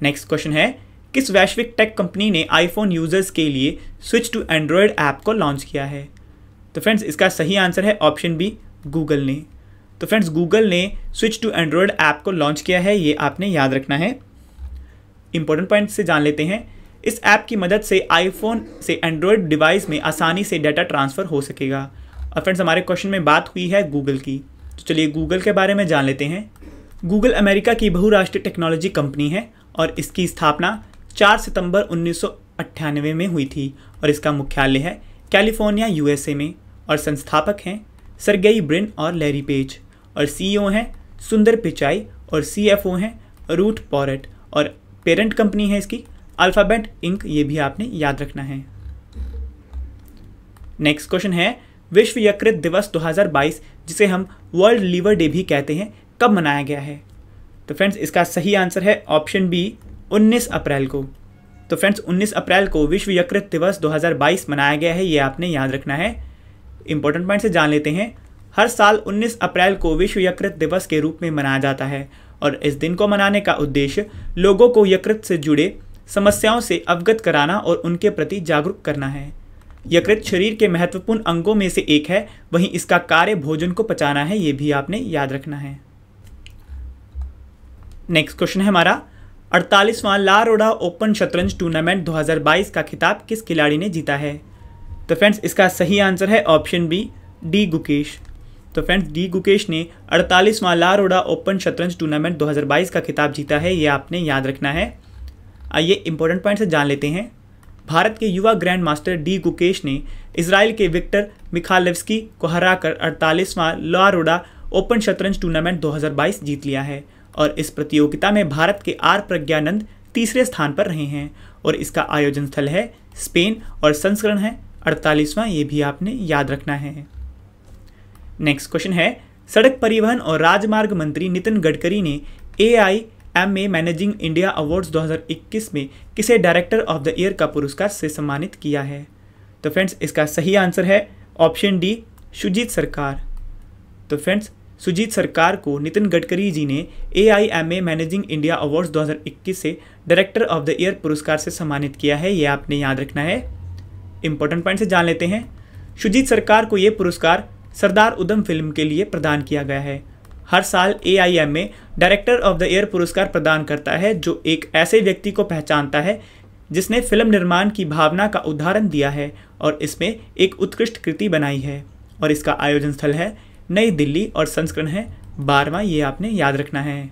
नेक्स्ट क्वेश्चन है किस वैश्विक टेक कंपनी ने आईफोन यूजर्स के लिए स्विच टू एंड्रॉयड ऐप को लॉन्च किया है तो फ्रेंड्स इसका सही आंसर है ऑप्शन बी गूगल ने तो फ्रेंड्स गूगल ने स्विच टू एंड्रॉयड ऐप को लॉन्च किया है ये आपने याद रखना है इंपॉर्टेंट पॉइंट से जान लेते हैं इस ऐप की मदद से आईफोन से एंड्रॉयड डिवाइस में आसानी से डाटा ट्रांसफ़र हो सकेगा और फ्रेंड्स हमारे क्वेश्चन में बात हुई है गूगल की तो चलिए गूगल के बारे में जान लेते हैं गूगल अमेरिका की बहुराष्ट्रीय टेक्नोलॉजी कंपनी है और इसकी स्थापना 4 सितंबर उन्नीस में हुई थी और इसका मुख्यालय है कैलिफोर्निया यूएसए में और संस्थापक हैं सरगेई ब्रिन और लैरी पेज और सीईओ हैं सुंदर पिचाई और सीएफओ हैं रूट पॉरेट और पेरेंट कंपनी है इसकी अल्फ़ाबेट इंक ये भी आपने याद रखना है नेक्स्ट क्वेश्चन है विश्व यकृत दिवस 2022 जिसे हम वर्ल्ड लीवर डे भी कहते हैं कब मनाया गया है तो फ्रेंड्स इसका सही आंसर है ऑप्शन बी 19 अप्रैल को तो फ्रेंड्स 19 अप्रैल को विश्व यकृत दिवस 2022 मनाया गया है ये आपने याद रखना है इंपॉर्टेंट पॉइंट से जान लेते हैं हर साल 19 अप्रैल को विश्व यकृत दिवस के रूप में मनाया जाता है और इस दिन को मनाने का उद्देश्य लोगों को यकृत से जुड़े समस्याओं से अवगत कराना और उनके प्रति जागरूक करना है यकृत शरीर के महत्वपूर्ण अंगों में से एक है वहीं इसका कार्य भोजन को पचाना है ये भी आपने याद रखना है नेक्स्ट क्वेश्चन है हमारा अड़तालीसवां लारोडा ओपन शतरंज टूर्नामेंट 2022 का खिताब किस खिलाड़ी ने जीता है तो फ्रेंड्स इसका सही आंसर है ऑप्शन बी डी गुकेश तो फ्रेंड्स डी गुकेश ने अड़तालीसवां लारोडा ओपन शतरंज टूर्नामेंट 2022 का खिताब जीता है ये आपने याद रखना है आइए इंपॉर्टेंट पॉइंट से जान लेते हैं भारत के युवा ग्रैंड मास्टर डी गुकेश ने इसराइल के विक्टर मिखालेवस्की को हराकर अड़तालीसवां लारोडा ओपन शतरंज टूर्नामेंट 2022 जीत लिया है और इस प्रतियोगिता में भारत के आर प्रज्ञानंद तीसरे स्थान पर रहे हैं और इसका आयोजन स्थल है स्पेन और संस्करण है अड़तालीसवां ये भी आपने याद रखना है नेक्स्ट क्वेश्चन है सड़क परिवहन और राजमार्ग मंत्री नितिन गडकरी ने A I M A managing India awards 2021 में किसे डायरेक्टर ऑफ द ईयर का पुरस्कार से सम्मानित किया है तो फ्रेंड्स इसका सही आंसर है ऑप्शन डी शुजीत सरकार तो फ्रेंड्स सुजीत सरकार को नितिन गडकरी जी ने A I M A managing India awards 2021 से डायरेक्टर ऑफ द ईयर पुरस्कार से सम्मानित किया है यह आपने याद रखना है इंपॉर्टेंट पॉइंट से जान लेते हैं सुजीत सरकार को यह पुरस्कार सरदार उधम फिल्म के लिए प्रदान किया गया है हर साल A I M A director of the year पुरस्कार प्रदान करता है जो एक ऐसे व्यक्ति को पहचानता है जिसने फिल्म निर्माण की भावना का उदाहरण दिया है और इसमें एक उत्कृष्ट कृति बनाई है और इसका आयोजन स्थल है नई दिल्ली और संस्करण है बारवा ये आपने याद रखना है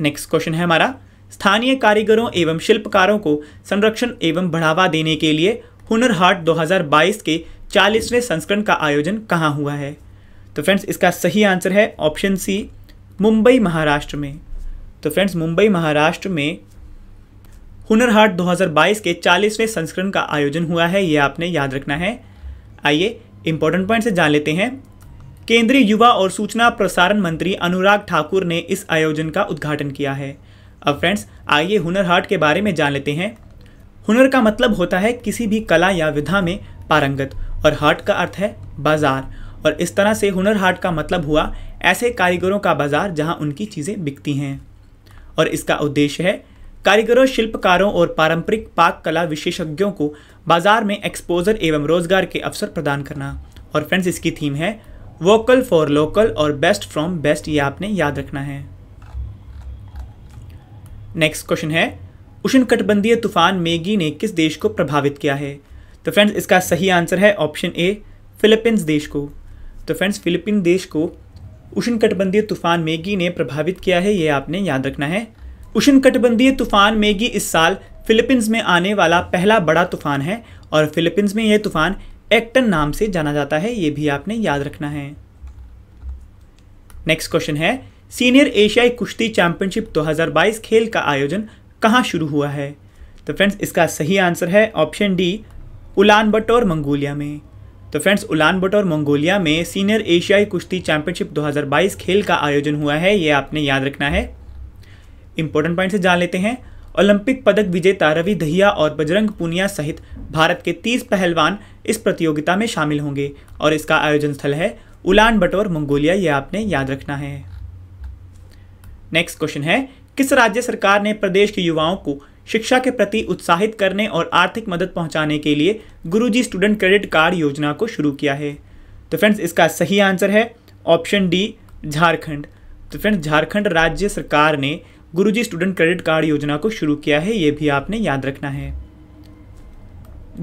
नेक्स्ट क्वेश्चन है हमारा स्थानीय कारीगरों एवं शिल्पकारों को संरक्षण एवं बढ़ावा देने के लिए हुनर हाट 2022 के 40वें संस्करण का आयोजन कहाँ हुआ है तो फ्रेंड्स इसका सही आंसर है ऑप्शन सी मुंबई महाराष्ट्र में तो फ्रेंड्स मुंबई महाराष्ट्र में हुनर हाट 2022 के 40वें संस्करण का आयोजन हुआ है ये आपने याद रखना है आइए इंपॉर्टेंट पॉइंट से जान लेते हैं केंद्रीय युवा और सूचना प्रसारण मंत्री अनुराग ठाकुर ने इस आयोजन का उद्घाटन किया है अब फ्रेंड्स आइए हुनर हाट के बारे में जान लेते हैं हुनर का मतलब होता है किसी भी कला या विधा में पारंगत और हाट का अर्थ है बाजार और इस तरह से हुनर हाट का मतलब हुआ ऐसे कारीगरों का बाजार जहां उनकी चीज़ें बिकती हैं और इसका उद्देश्य है कारीगरों शिल्पकारों और पारंपरिक पाक कला विशेषज्ञों को बाजार में एक्सपोजर एवं रोजगार के अवसर प्रदान करना और फ्रेंड्स इसकी थीम है वोकल फॉर लोकल और बेस्ट फ्रॉम बेस्ट ये आपने याद रखना है नेक्स्ट क्वेश्चन है उष्णकटिबंधीय तूफान मेगी ने किस देश को प्रभावित किया है तो फ्रेंड्स इसका सही आंसर है ऑप्शन ए फिलीपींस देश को तो फ्रेंड्स फिलीपीन देश को उष्णकटिबंधीय तूफान मेगी ने प्रभावित किया है ये आपने याद रखना है उष्णकटिबंधीय तूफान मेगी इस साल फिलीपींस में आने वाला पहला बड़ा तूफान है और फिलीपींस में यह तूफान एक्टन नाम से जाना जाता है ये भी आपने याद रखना है नेक्स्ट क्वेश्चन है सीनियर एशियाई कुश्ती चैंपियनशिप 2022 खेल का आयोजन कहाँ शुरू हुआ है तो फ्रेंड्स इसका सही आंसर है option D Ulaanbaatar Mongolia में तो फ्रेंड्स उलान बटोर मंगोलिया में सीनियर एशियाई कुश्ती चैंपियनशिप 2022 खेल का आयोजन हुआ है ये आपने याद रखना है इंपॉर्टेंट पॉइंट से जान लेते हैं ओलंपिक पदक विजेता रवि दहिया और बजरंग पुनिया सहित भारत के 30 पहलवान इस प्रतियोगिता में शामिल होंगे और इसका आयोजन स्थल है उलान बटोर मंगोलिया यह आपने याद रखना है नेक्स्ट क्वेश्चन है किस राज्य सरकार ने प्रदेश के युवाओं को शिक्षा के प्रति उत्साहित करने और आर्थिक मदद पहुंचाने के लिए गुरुजी स्टूडेंट क्रेडिट कार्ड योजना को शुरू किया है तो फ्रेंड्स इसका सही आंसर है ऑप्शन डी झारखंड तो फ्रेंड्स झारखंड राज्य सरकार ने गुरुजी स्टूडेंट क्रेडिट कार्ड योजना को शुरू किया है ये भी आपने याद रखना है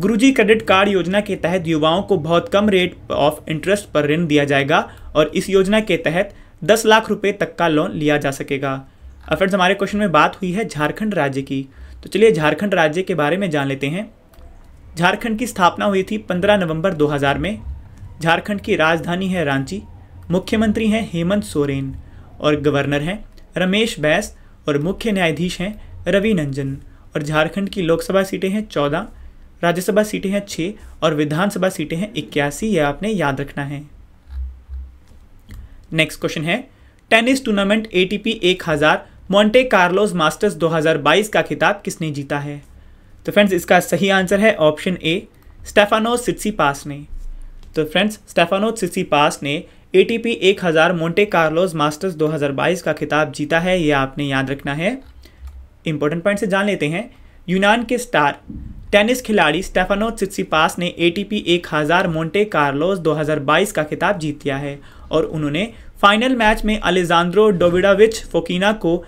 गुरुजी क्रेडिट कार्ड योजना के तहत युवाओं को बहुत कम रेट ऑफ इंटरेस्ट पर ऋण दिया जाएगा और इस योजना के तहत दस लाख रुपए तक का लोन लिया जा सकेगा अब फ्रेंड्स हमारे क्वेश्चन में बात हुई है झारखंड राज्य की तो चलिए झारखंड राज्य के बारे में जान लेते हैं झारखंड की स्थापना हुई थी 15 नवंबर 2000 में झारखंड की राजधानी है रांची मुख्यमंत्री हैं हेमंत सोरेन और गवर्नर हैं रमेश बैस और मुख्य न्यायाधीश हैं रवि नंजन और झारखंड की लोकसभा सीटें हैं चौदह राज्यसभा सीटें हैं छः और विधानसभा सीटें हैं इक्यासी यह आपने याद रखना है नेक्स्ट क्वेश्चन है tennis tournament A T P एक हज़ार मॉन्टे कार्लोस मास्टर्स 2022 का खिताब किसने जीता है तो फ्रेंड्स इसका सही आंसर है ऑप्शन ए स्टेफानो सिट्सी पास ने तो फ्रेंड्स स्टेफानो सिट्सी पास ने एटीपी 1000 मोंटे कार्लोस मास्टर्स 2022 का खिताब जीता है ये आपने याद रखना है इंपॉर्टेंट पॉइंट से जान लेते हैं यूनान के स्टार टेनिस खिलाड़ी स्टेफानो सिट्सिपास ने एटीपी 1000 मोंटे कार्लोस 2022 का खिताब जीत लिया है और उन्होंने फाइनल मैच में अलेजांद्रो डोविडाविच फोकिना को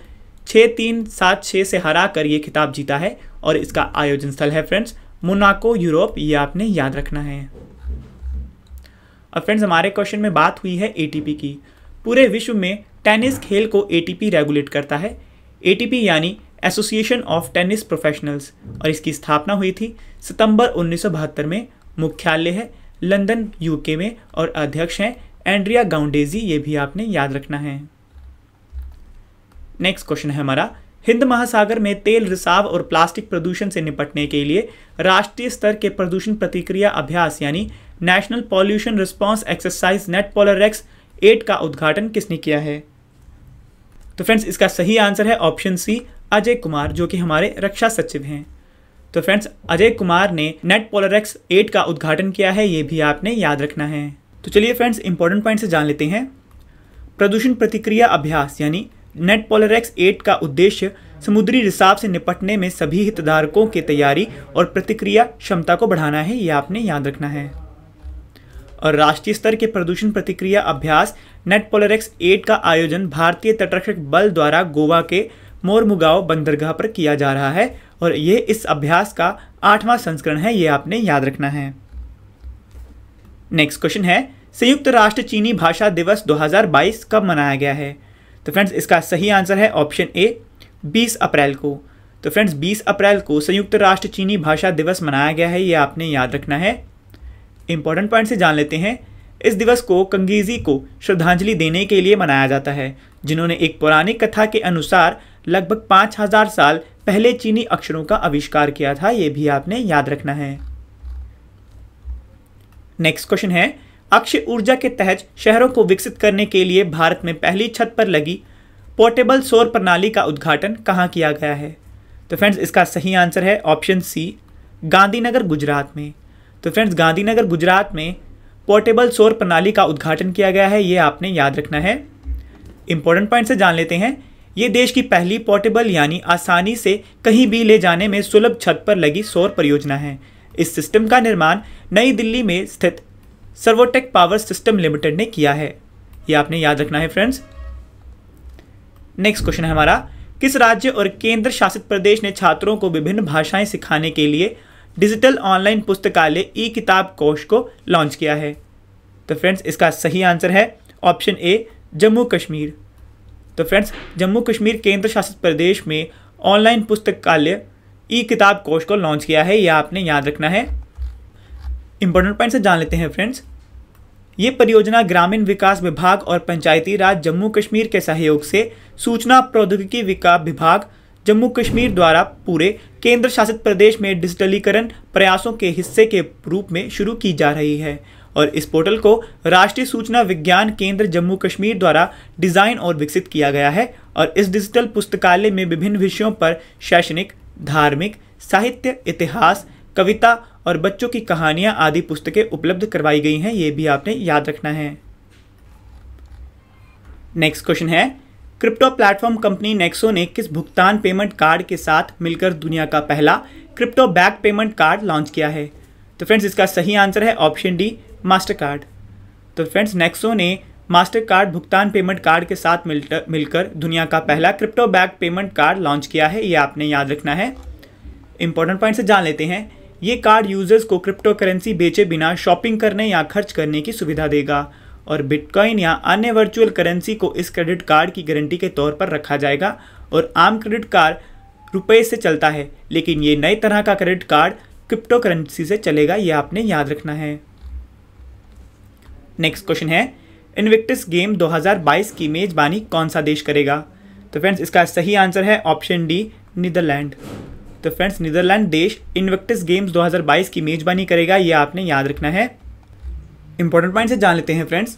छः तीन सात छः से हरा कर ये खिताब जीता है और इसका आयोजन स्थल है फ्रेंड्स मोनाको यूरोप ये आपने याद रखना है अब फ्रेंड्स हमारे क्वेश्चन में बात हुई है एटीपी की पूरे विश्व में टेनिस खेल को एटीपी रेगुलेट करता है एटीपी यानी एसोसिएशन ऑफ टेनिस प्रोफेशनल्स और इसकी स्थापना हुई थी सितंबर उन्नीस में मुख्यालय है लंदन यूके में और अध्यक्ष हैं एंड्रिया गाउंडेजी ये भी आपने याद रखना है नेक्स्ट क्वेश्चन है हमारा हिंद महासागर में तेल रिसाव और प्लास्टिक प्रदूषण से निपटने के लिए राष्ट्रीय स्तर के प्रदूषण प्रतिक्रिया अभ्यास यानी national pollution response exercise NATPOLREX का उद्घाटन किसने किया है तो फ्रेंड्स इसका सही आंसर है ऑप्शन सी अजय कुमार जो कि हमारे रक्षा सचिव हैं तो फ्रेंड्स अजय कुमार ने नेट पोलरेक्स एट का उद्घाटन किया है ये भी आपने याद रखना है तो चलिए फ्रेंड्स इंपॉर्टेंट पॉइंट से जान लेते हैं प्रदूषण प्रतिक्रिया अभ्यास यानी नेट पोलरेक्स एट का उद्देश्य समुद्री रिसाव से निपटने में सभी हितधारकों की तैयारी और प्रतिक्रिया क्षमता को बढ़ाना है ये आपने याद रखना है और राष्ट्रीय स्तर के प्रदूषण प्रतिक्रिया अभ्यास नेट पोलरेक्स एट का आयोजन भारतीय तटरक्षक बल द्वारा गोवा के मोरमुगाव बंदरगाह पर किया जा रहा है और यह इस अभ्यास का आठवां संस्करण है ये आपने याद रखना है नेक्स्ट क्वेश्चन है संयुक्त राष्ट्र चीनी भाषा दिवस 2022 कब मनाया गया है तो फ्रेंड्स इसका सही आंसर है ऑप्शन ए 20 अप्रैल को तो फ्रेंड्स 20 अप्रैल को संयुक्त राष्ट्र चीनी भाषा दिवस मनाया गया है ये आपने याद रखना है इंपॉर्टेंट पॉइंट से जान लेते हैं इस दिवस को कंगीजी को श्रद्धांजलि देने के लिए मनाया जाता है जिन्होंने एक पौराणिक कथा के अनुसार लगभग पाँच हजार साल पहले चीनी अक्षरों का आविष्कार किया था ये भी आपने याद रखना है नेक्स्ट क्वेश्चन है अक्षय ऊर्जा के तहत शहरों को विकसित करने के लिए भारत में पहली छत पर लगी पोर्टेबल सौर प्रणाली का उद्घाटन कहाँ किया गया है तो फ्रेंड्स इसका सही आंसर है ऑप्शन सी गांधीनगर गुजरात में तो फ्रेंड्स गांधीनगर गुजरात में पोर्टेबल सौर प्रणाली का उद्घाटन किया गया है ये आपने याद रखना है इंपॉर्टेंट पॉइंट से जान लेते हैं ये देश की पहली पोर्टेबल यानी आसानी से कहीं भी ले जाने में सुलभ छत पर लगी सौर परियोजना है इस सिस्टम का निर्माण नई दिल्ली में स्थित सर्वोटेक पावर सिस्टम लिमिटेड ने किया है ये आपने याद रखना है फ्रेंड्स नेक्स्ट क्वेश्चन है हमारा किस राज्य और केंद्र शासित प्रदेश ने छात्रों को विभिन्न भाषाएं सिखाने के लिए डिजिटल ऑनलाइन पुस्तकालय ई किताब कोष को लॉन्च किया है तो फ्रेंड्स इसका सही आंसर है ऑप्शन ए जम्मू कश्मीर तो फ्रेंड्स जम्मू कश्मीर केंद्र शासित प्रदेश में ऑनलाइन पुस्तकालय ई किताब कोष को लॉन्च किया है यह आपने याद रखना है इंपॉर्टेंट पॉइंट से जान लेते हैं फ्रेंड्स ये परियोजना ग्रामीण विकास विभाग और पंचायती राज जम्मू कश्मीर के सहयोग से सूचना प्रौद्योगिकी विकास विभाग जम्मू कश्मीर द्वारा पूरे केंद्र शासित प्रदेश में डिजिटलीकरण प्रयासों के हिस्से के रूप में शुरू की जा रही है और इस पोर्टल को राष्ट्रीय सूचना विज्ञान केंद्र जम्मू कश्मीर द्वारा डिज़ाइन और विकसित किया गया है और इस डिजिटल पुस्तकालय में विभिन्न विषयों पर शैक्षणिक धार्मिक साहित्य इतिहास कविता और बच्चों की कहानियां आदि पुस्तकें उपलब्ध करवाई गई हैं ये भी आपने याद रखना है नेक्स्ट क्वेश्चन है क्रिप्टो प्लेटफॉर्म कंपनी नेक्सो ने किस भुगतान पेमेंट कार्ड के साथ मिलकर दुनिया का पहला crypto back payment card launch किया है तो फ्रेंड्स इसका सही आंसर है ऑप्शन डी मास्टर कार्ड तो फ्रेंड्स नेक्सो ने मास्टर कार्ड भुगतान पेमेंट कार्ड के साथ मिलकर दुनिया का पहला crypto back payment card launch किया है ये आपने याद रखना है इंपॉर्टेंट पॉइंट से जान लेते हैं ये कार्ड यूजर्स को क्रिप्टो करेंसी बेचे बिना शॉपिंग करने या खर्च करने की सुविधा देगा और बिटकॉइन या अन्य वर्चुअल करेंसी को इस क्रेडिट कार्ड की गारंटी के तौर पर रखा जाएगा और आम क्रेडिट कार्ड रुपये से चलता है लेकिन ये नए तरह का क्रेडिट कार्ड क्रिप्टो करेंसी से चलेगा ये आपने याद रखना है नेक्स्ट क्वेश्चन है इन्विक्टिस गेम 2022 की मेजबानी कौन सा देश करेगा तो फ्रेंड्स इसका सही आंसर है ऑप्शन डी नीदरलैंड तो फ्रेंड्स नीदरलैंड देश इन्वेक्टिस गेम्स 2022 की मेजबानी करेगा ये आपने याद रखना है इंपॉर्टेंट पॉइंट से जान लेते हैं फ्रेंड्स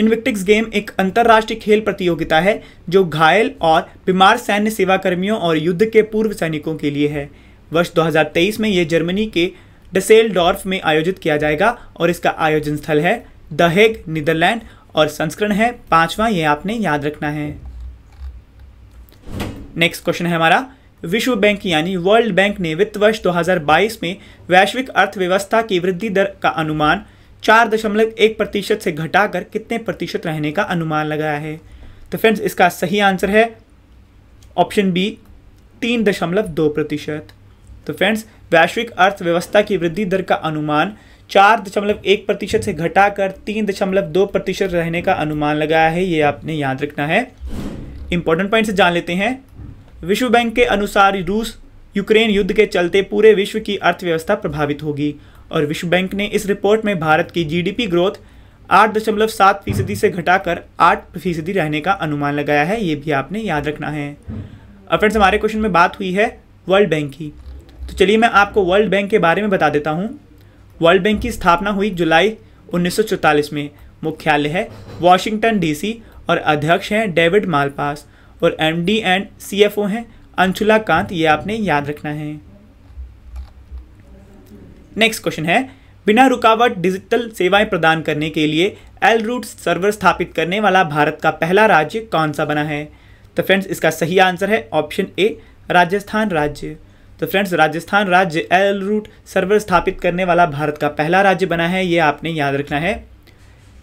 इन्विक्टिक्स गेम एक अंतर्राष्ट्रीय खेल प्रतियोगिता है जो घायल और बीमार सैन्य सेवाकर्मियों और युद्ध के पूर्व सैनिकों के लिए है वर्ष 2023 में यह जर्मनी के डसेलडॉर्फ में आयोजित किया जाएगा और इसका आयोजन स्थल है द हेग नीदरलैंड और संस्करण है पांचवा ये आपने याद रखना है नेक्स्ट क्वेश्चन है हमारा विश्व बैंक यानी वर्ल्ड बैंक ने वित्त वर्ष 2022 में वैश्विक अर्थव्यवस्था की वृद्धि दर का अनुमान चार दशमलव एक प्रतिशत से घटाकर कितने प्रतिशत रहने का अनुमान लगाया है तो फ्रेंड्स इसका सही आंसर है ऑप्शन बी तीन दशमलव दो प्रतिशत तो फ्रेंड्स वैश्विक अर्थव्यवस्था की वृद्धि दर का अनुमान चार दशमलव एक प्रतिशत से घटाकर तीन दशमलव दो प्रतिशत रहने का अनुमान लगाया है ये आपने याद रखना है इंपॉर्टेंट पॉइंट से जान लेते हैं विश्व बैंक के अनुसार रूस यूक्रेन युद्ध के चलते पूरे विश्व की अर्थव्यवस्था प्रभावित होगी और विश्व बैंक ने इस रिपोर्ट में भारत की जीडीपी ग्रोथ आठ दशमलव सात फीसदी से घटाकर आठ फीसदी रहने का अनुमान लगाया है ये भी आपने याद रखना है अब फ्रेंड्स हमारे क्वेश्चन में बात हुई है वर्ल्ड बैंक की तो चलिए मैं आपको वर्ल्ड बैंक के बारे में बता देता हूँ वर्ल्ड बैंक की स्थापना हुई जुलाई उन्नीस में मुख्यालय है वॉशिंगटन डीसी और अध्यक्ष हैं डेविड मालपास और एमडी एंड ओ हैं अंशुला कांत ये आपने याद रखना है नेक्स्ट क्वेश्चन है बिना रुकावट डिजिटल सेवाएं प्रदान करने के लिए एल रूट सर्वर स्थापित करने वाला भारत का पहला राज्य कौन सा बना है तो फ्रेंड्स इसका सही आंसर है ऑप्शन ए राजस्थान राज्य तो फ्रेंड्स राजस्थान राज्य एल रूट सर्वर स्थापित करने वाला भारत का पहला राज्य बना है ये आपने याद रखना है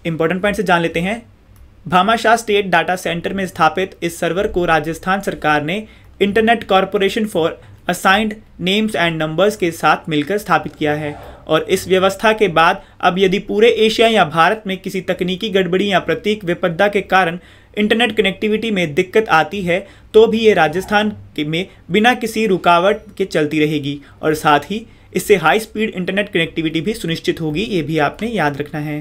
इंपॉर्टेंट पॉइंट से जान लेते हैं भामाशाह स्टेट डाटा सेंटर में स्थापित इस सर्वर को राजस्थान सरकार ने internet corporation for assigned names and numbers के साथ मिलकर स्थापित किया है और इस व्यवस्था के बाद अब यदि पूरे एशिया या भारत में किसी तकनीकी गड़बड़ी या प्रतीक विपदा के कारण इंटरनेट कनेक्टिविटी में दिक्कत आती है तो भी ये राजस्थान में बिना किसी रुकावट के चलती रहेगी और साथ ही इससे हाई स्पीड इंटरनेट कनेक्टिविटी भी सुनिश्चित होगी ये भी आपने याद रखना है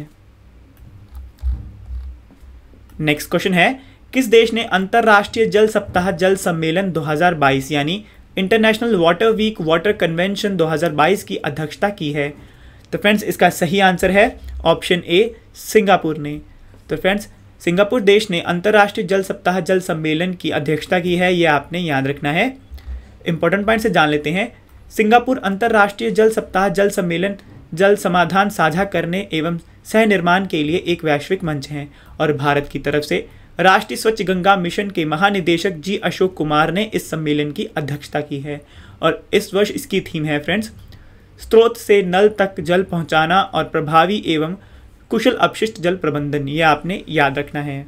नेक्स्ट क्वेश्चन है किस देश ने अंतर्राष्ट्रीय जल सप्ताह जल सम्मेलन 2022 यानी international water week water convention 2022 की अध्यक्षता की है तो फ्रेंड्स इसका सही आंसर है ऑप्शन ए सिंगापुर ने तो फ्रेंड्स सिंगापुर देश ने अंतर्राष्ट्रीय जल सप्ताह जल सम्मेलन की अध्यक्षता की है यह आपने याद रखना है इंपॉर्टेंट पॉइंट से जान लेते हैं सिंगापुर अंतर्राष्ट्रीय जल सप्ताह जल सम्मेलन जल समाधान साझा करने एवं सह निर्माण के लिए एक वैश्विक मंच है और भारत की तरफ से राष्ट्रीय स्वच्छ गंगा मिशन के महानिदेशक जी अशोक कुमार ने इस सम्मेलन की अध्यक्षता की है और इस वर्ष इसकी थीम है फ्रेंड्स स्रोत से नल तक जल पहुंचाना और प्रभावी एवं कुशल अपशिष्ट जल प्रबंधन ये आपने याद रखना है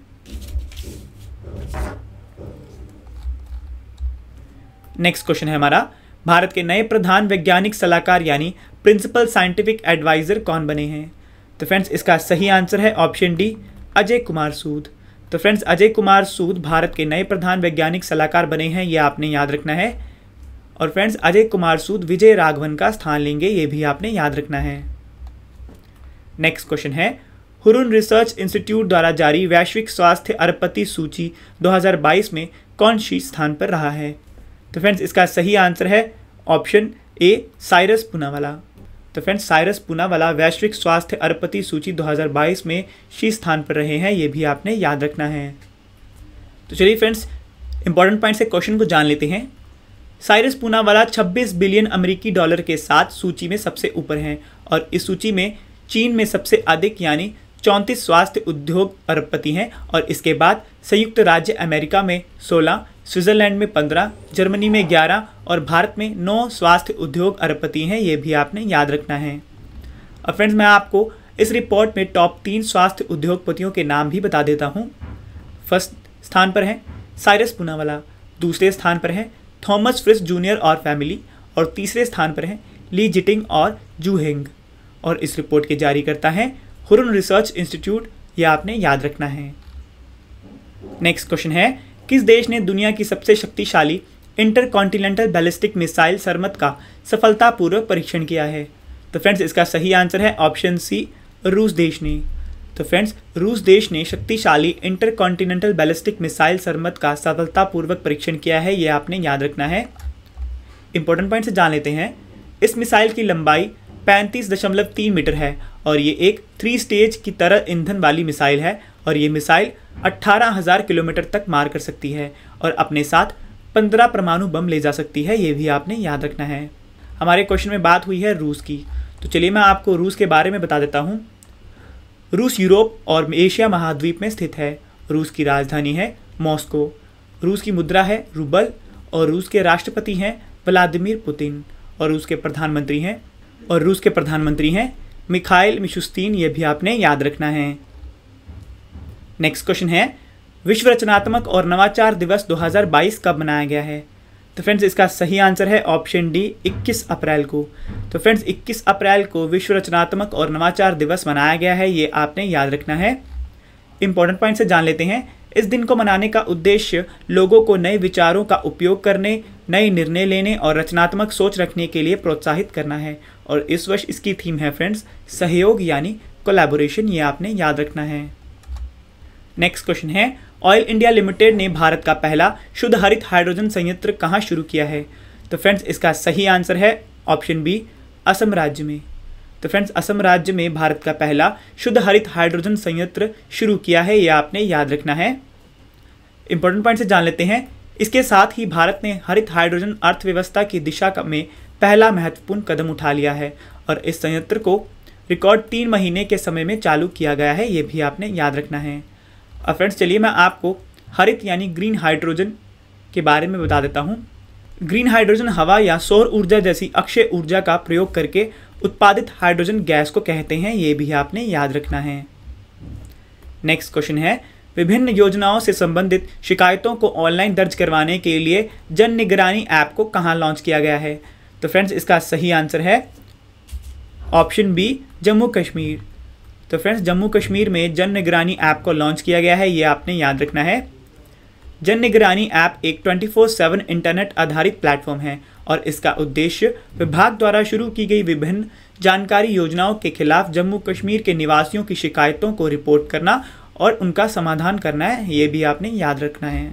नेक्स्ट क्वेश्चन है हमारा भारत के नए प्रधान वैज्ञानिक सलाहकार यानी प्रिंसिपल साइंटिफिक एडवाइज़र कौन बने हैं तो फ्रेंड्स इसका सही आंसर है ऑप्शन डी अजय कुमार सूद तो फ्रेंड्स अजय कुमार सूद भारत के नए प्रधान वैज्ञानिक सलाहकार बने हैं ये आपने याद रखना है और फ्रेंड्स अजय कुमार सूद विजय राघवन का स्थान लेंगे ये भी आपने याद रखना है नेक्स्ट क्वेश्चन है हुरुन रिसर्च इंस्टीट्यूट द्वारा जारी वैश्विक स्वास्थ्य अरबपति सूची 2022 में कौन सी स्थान पर रहा है तो फ्रेंड्स इसका सही आंसर है ऑप्शन ए साइरस पुनावाला तो फ्रेंड्स साइरस पूनावाला वैश्विक स्वास्थ्य अरबपति सूची 2022 में शीर्ष स्थान पर रहे हैं ये भी आपने याद रखना है तो चलिए फ्रेंड्स इंपॉर्टेंट पॉइंट से क्वेश्चन को जान लेते हैं साइरस पूनावाला 26 बिलियन अमेरिकी डॉलर के साथ सूची में सबसे ऊपर हैं और इस सूची में चीन में सबसे अधिक यानी चौंतीस स्वास्थ्य उद्योग अरबपति हैं और इसके बाद संयुक्त राज्य अमेरिका में सोलह स्विट्ज़रलैंड में पंद्रह जर्मनी में ग्यारह और भारत में नौ स्वास्थ्य उद्योग अरबपति हैं ये भी आपने याद रखना है अब फ्रेंड्स मैं आपको इस रिपोर्ट में टॉप तीन स्वास्थ्य उद्योगपतियों के नाम भी बता देता हूँ फर्स्ट स्थान पर है साइरस पूनावाला दूसरे स्थान पर है थॉमस फ्रिस जूनियर और फैमिली और तीसरे स्थान पर है ली जिटिंग और जूहेंग और इस रिपोर्ट के जारी करता है हुरन रिसर्च इंस्टीट्यूट यह आपने याद रखना है नेक्स्ट क्वेश्चन है किस देश ने दुनिया की सबसे शक्तिशाली इंटरकॉन्टिनेंटल बैलिस्टिक मिसाइल सरमत का सफलतापूर्वक परीक्षण किया है तो फ्रेंड्स इसका सही आंसर है ऑप्शन सी रूस देश ने तो फ्रेंड्स रूस देश ने शक्तिशाली इंटरकॉन्टिनेंटल बैलिस्टिक मिसाइल सरमत का सफलतापूर्वक परीक्षण किया है यह आपने याद रखना है इंपॉर्टेंट पॉइंट से जान लेते हैं इस मिसाइल की लंबाई पैंतीस दशमलव तीन मीटर है और ये एक थ्री स्टेज की तरह ईंधन वाली मिसाइल है और ये मिसाइल 18,000 किलोमीटर तक मार कर सकती है और अपने साथ 15 परमाणु बम ले जा सकती है ये भी आपने याद रखना है हमारे क्वेश्चन में बात हुई है रूस की तो चलिए मैं आपको रूस के बारे में बता देता हूँ रूस यूरोप और एशिया महाद्वीप में स्थित है रूस की राजधानी है मॉस्को रूस की मुद्रा है रूबल और रूस के राष्ट्रपति हैं व्लादिमिर पुतिन और रूस के प्रधानमंत्री हैं और रूस के प्रधानमंत्री हैं मिखाइल मिशुस्तीन ये भी आपने याद रखना है नेक्स्ट क्वेश्चन है विश्व रचनात्मक और नवाचार दिवस 2022 कब मनाया गया है तो फ्रेंड्स इसका सही आंसर है ऑप्शन डी 21 अप्रैल को तो फ्रेंड्स 21 अप्रैल को विश्व रचनात्मक और नवाचार दिवस मनाया गया है ये आपने याद रखना है इंपॉर्टेंट पॉइंट से जान लेते हैं इस दिन को मनाने का उद्देश्य लोगों को नए विचारों का उपयोग करने नए निर्णय लेने और रचनात्मक सोच रखने के लिए प्रोत्साहित करना है और इस वर्ष इसकी थीम है फ्रेंड्स सहयोग यानी कोलैबोरेशन ये आपने याद रखना है नेक्स्ट क्वेश्चन है ऑयल इंडिया लिमिटेड ने भारत का पहला शुद्ध हरित हाइड्रोजन संयंत्र कहाँ शुरू किया है तो फ्रेंड्स इसका सही आंसर है ऑप्शन बी असम राज्य में तो फ्रेंड्स असम राज्य में भारत का पहला शुद्ध हरित हाइड्रोजन संयंत्र शुरू किया है यह आपने याद रखना है इंपॉर्टेंट पॉइंट से जान लेते हैं इसके साथ ही भारत ने हरित हाइड्रोजन अर्थव्यवस्था की दिशा में पहला महत्वपूर्ण कदम उठा लिया है और इस संयंत्र को रिकॉर्ड तीन महीने के समय में चालू किया गया है ये भी आपने याद रखना है अब फ्रेंड्स चलिए मैं आपको हरित यानी ग्रीन हाइड्रोजन के बारे में बता देता हूँ ग्रीन हाइड्रोजन हवा या सौर ऊर्जा जैसी अक्षय ऊर्जा का प्रयोग करके उत्पादित हाइड्रोजन गैस को कहते हैं ये भी आपने याद रखना है नेक्स्ट क्वेश्चन है विभिन्न योजनाओं से संबंधित शिकायतों को ऑनलाइन दर्ज करवाने के लिए जन निगरानी ऐप को कहाँ लॉन्च किया गया है तो फ्रेंड्स इसका सही आंसर है ऑप्शन बी जम्मू कश्मीर तो फ्रेंड्स जम्मू कश्मीर में जन निगरानी ऐप को लॉन्च किया गया है ये आपने याद रखना है जन निगरानी ऐप एक 24/7 इंटरनेट आधारित प्लेटफॉर्म है और इसका उद्देश्य विभाग द्वारा शुरू की गई विभिन्न जानकारी योजनाओं के खिलाफ जम्मू कश्मीर के निवासियों की शिकायतों को रिपोर्ट करना और उनका समाधान करना है ये भी आपने याद रखना है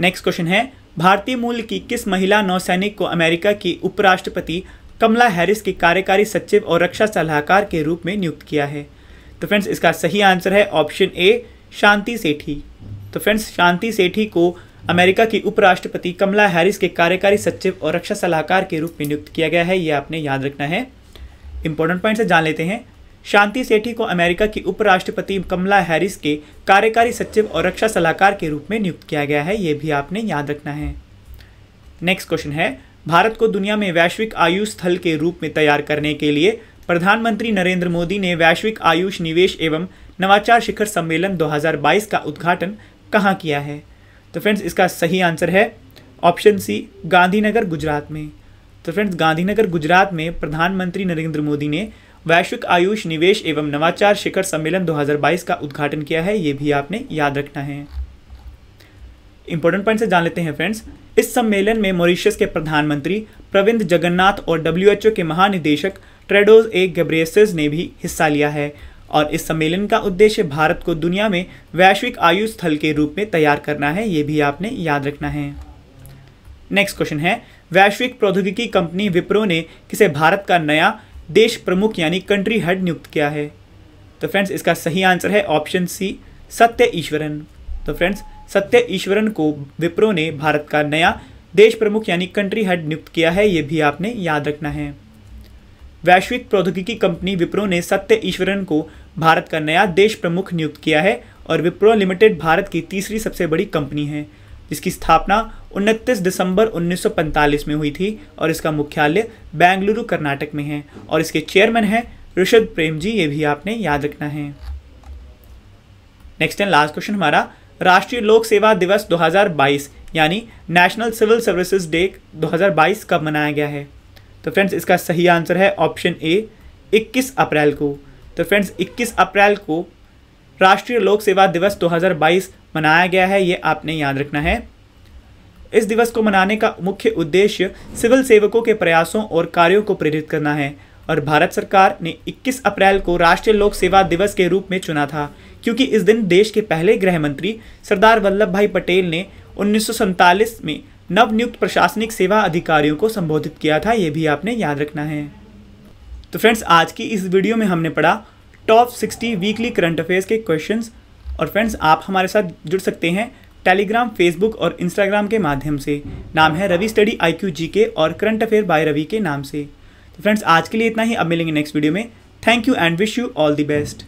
नेक्स्ट क्वेश्चन है भारतीय मूल की किस महिला नौसैनिक को अमेरिका की उपराष्ट्रपति कमला हैरिस के कार्यकारी सचिव और रक्षा सलाहकार के रूप में नियुक्त किया है तो फ्रेंड्स इसका सही आंसर है ऑप्शन ए शांति सेठी तो फ्रेंड्स शांति सेठी को अमेरिका की उपराष्ट्रपति कमला हैरिस के कार्यकारी सचिव और रक्षा सलाहकार के रूप में नियुक्त किया गया है ये आपने याद रखना है इंपॉर्टेंट पॉइंट से जान लेते हैं शांति सेठी को अमेरिका की उपराष्ट्रपति कमला हैरिस के कार्यकारी सचिव और रक्षा सलाहकार के रूप में नियुक्त किया गया है ये भी आपने याद रखना है नेक्स्ट क्वेश्चन है भारत को दुनिया में वैश्विक आयुष स्थल के रूप में तैयार करने के लिए प्रधानमंत्री नरेंद्र मोदी ने वैश्विक आयुष निवेश एवं नवाचार शिखर सम्मेलन 2022 का उद्घाटन कहाँ किया है तो फ्रेंड्स इसका सही आंसर है ऑप्शन सी गांधीनगर गुजरात में तो फ्रेंड्स गांधीनगर गुजरात में प्रधानमंत्री नरेंद्र मोदी ने वैश्विक आयुष निवेश एवं नवाचार शिखर सम्मेलन 2022 का उद्घाटन किया है ये भी आपने याद रखना है इंपॉर्टेंट पॉइंट से जान लेते हैं फ्रेंड्स इस सम्मेलन में मॉरिशियस के प्रधानमंत्री प्रविंद जगन्नाथ और डब्ल्यूएचओ के महानिदेशक ट्रेडोज ए गब्रेसेस ने भी हिस्सा लिया है और इस सम्मेलन का उद्देश्य भारत को दुनिया में वैश्विक आयु स्थल के रूप में तैयार करना है ये भी आपने याद रखना है नेक्स्ट क्वेश्चन है वैश्विक प्रौद्योगिकी कंपनी विप्रो ने किसे भारत का नया देश प्रमुख यानी कंट्री हेड नियुक्त किया है तो फ्रेंड्स इसका सही आंसर है ऑप्शन सी सत्य ईश्वरन तो फ्रेंड्स सत्य ईश्वरन को विप्रो ने भारत का नया देश प्रमुख यानी कंट्री हेड नियुक्त किया है ये भी आपने याद रखना है वैश्विक प्रौद्योगिकी कंपनी विप्रो ने सत्य ईश्वरन को भारत का नया देश प्रमुख नियुक्त किया है और विप्रो लिमिटेड भारत की तीसरी सबसे बड़ी कंपनी है जिसकी स्थापना 29 दिसंबर 1945 में हुई थी और इसका मुख्यालय बेंगलुरु कर्नाटक में है और इसके चेयरमैन हैं ऋषभ प्रेम जी ये भी आपने याद रखना है नेक्स्ट एंड लास्ट क्वेश्चन हमारा राष्ट्रीय लोक सेवा दिवस 2022 यानी नेशनल सिविल सर्विसेज डे 2022 कब मनाया गया है तो फ्रेंड्स इसका सही आंसर है ऑप्शन ए 21 अप्रैल को तो फ्रेंड्स 21 अप्रैल को राष्ट्रीय लोक सेवा दिवस 2022 मनाया गया है ये आपने याद रखना है इस दिवस को मनाने का मुख्य उद्देश्य सिविल सेवकों के प्रयासों और कार्यों को प्रेरित करना है और भारत सरकार ने 21 अप्रैल को राष्ट्रीय लोक सेवा दिवस के रूप में चुना था क्योंकि इस दिन देश के पहले गृह मंत्री सरदार वल्लभ भाई पटेल ने उन्नीस में नवनियुक्त प्रशासनिक सेवा अधिकारियों को संबोधित किया था ये भी आपने याद रखना है तो फ्रेंड्स आज की इस वीडियो में हमने पढ़ा टॉप 60 वीकली करंट अफेयर्स के क्वेश्चंस और फ्रेंड्स आप हमारे साथ जुड़ सकते हैं टेलीग्राम फेसबुक और इंस्टाग्राम के माध्यम से नाम है Ravi study I Q G के और करंट अफेयर बाय रवि के नाम से तो फ्रेंड्स आज के लिए इतना ही अब मिलेंगे नेक्स्ट वीडियो में thank you and wish you all the best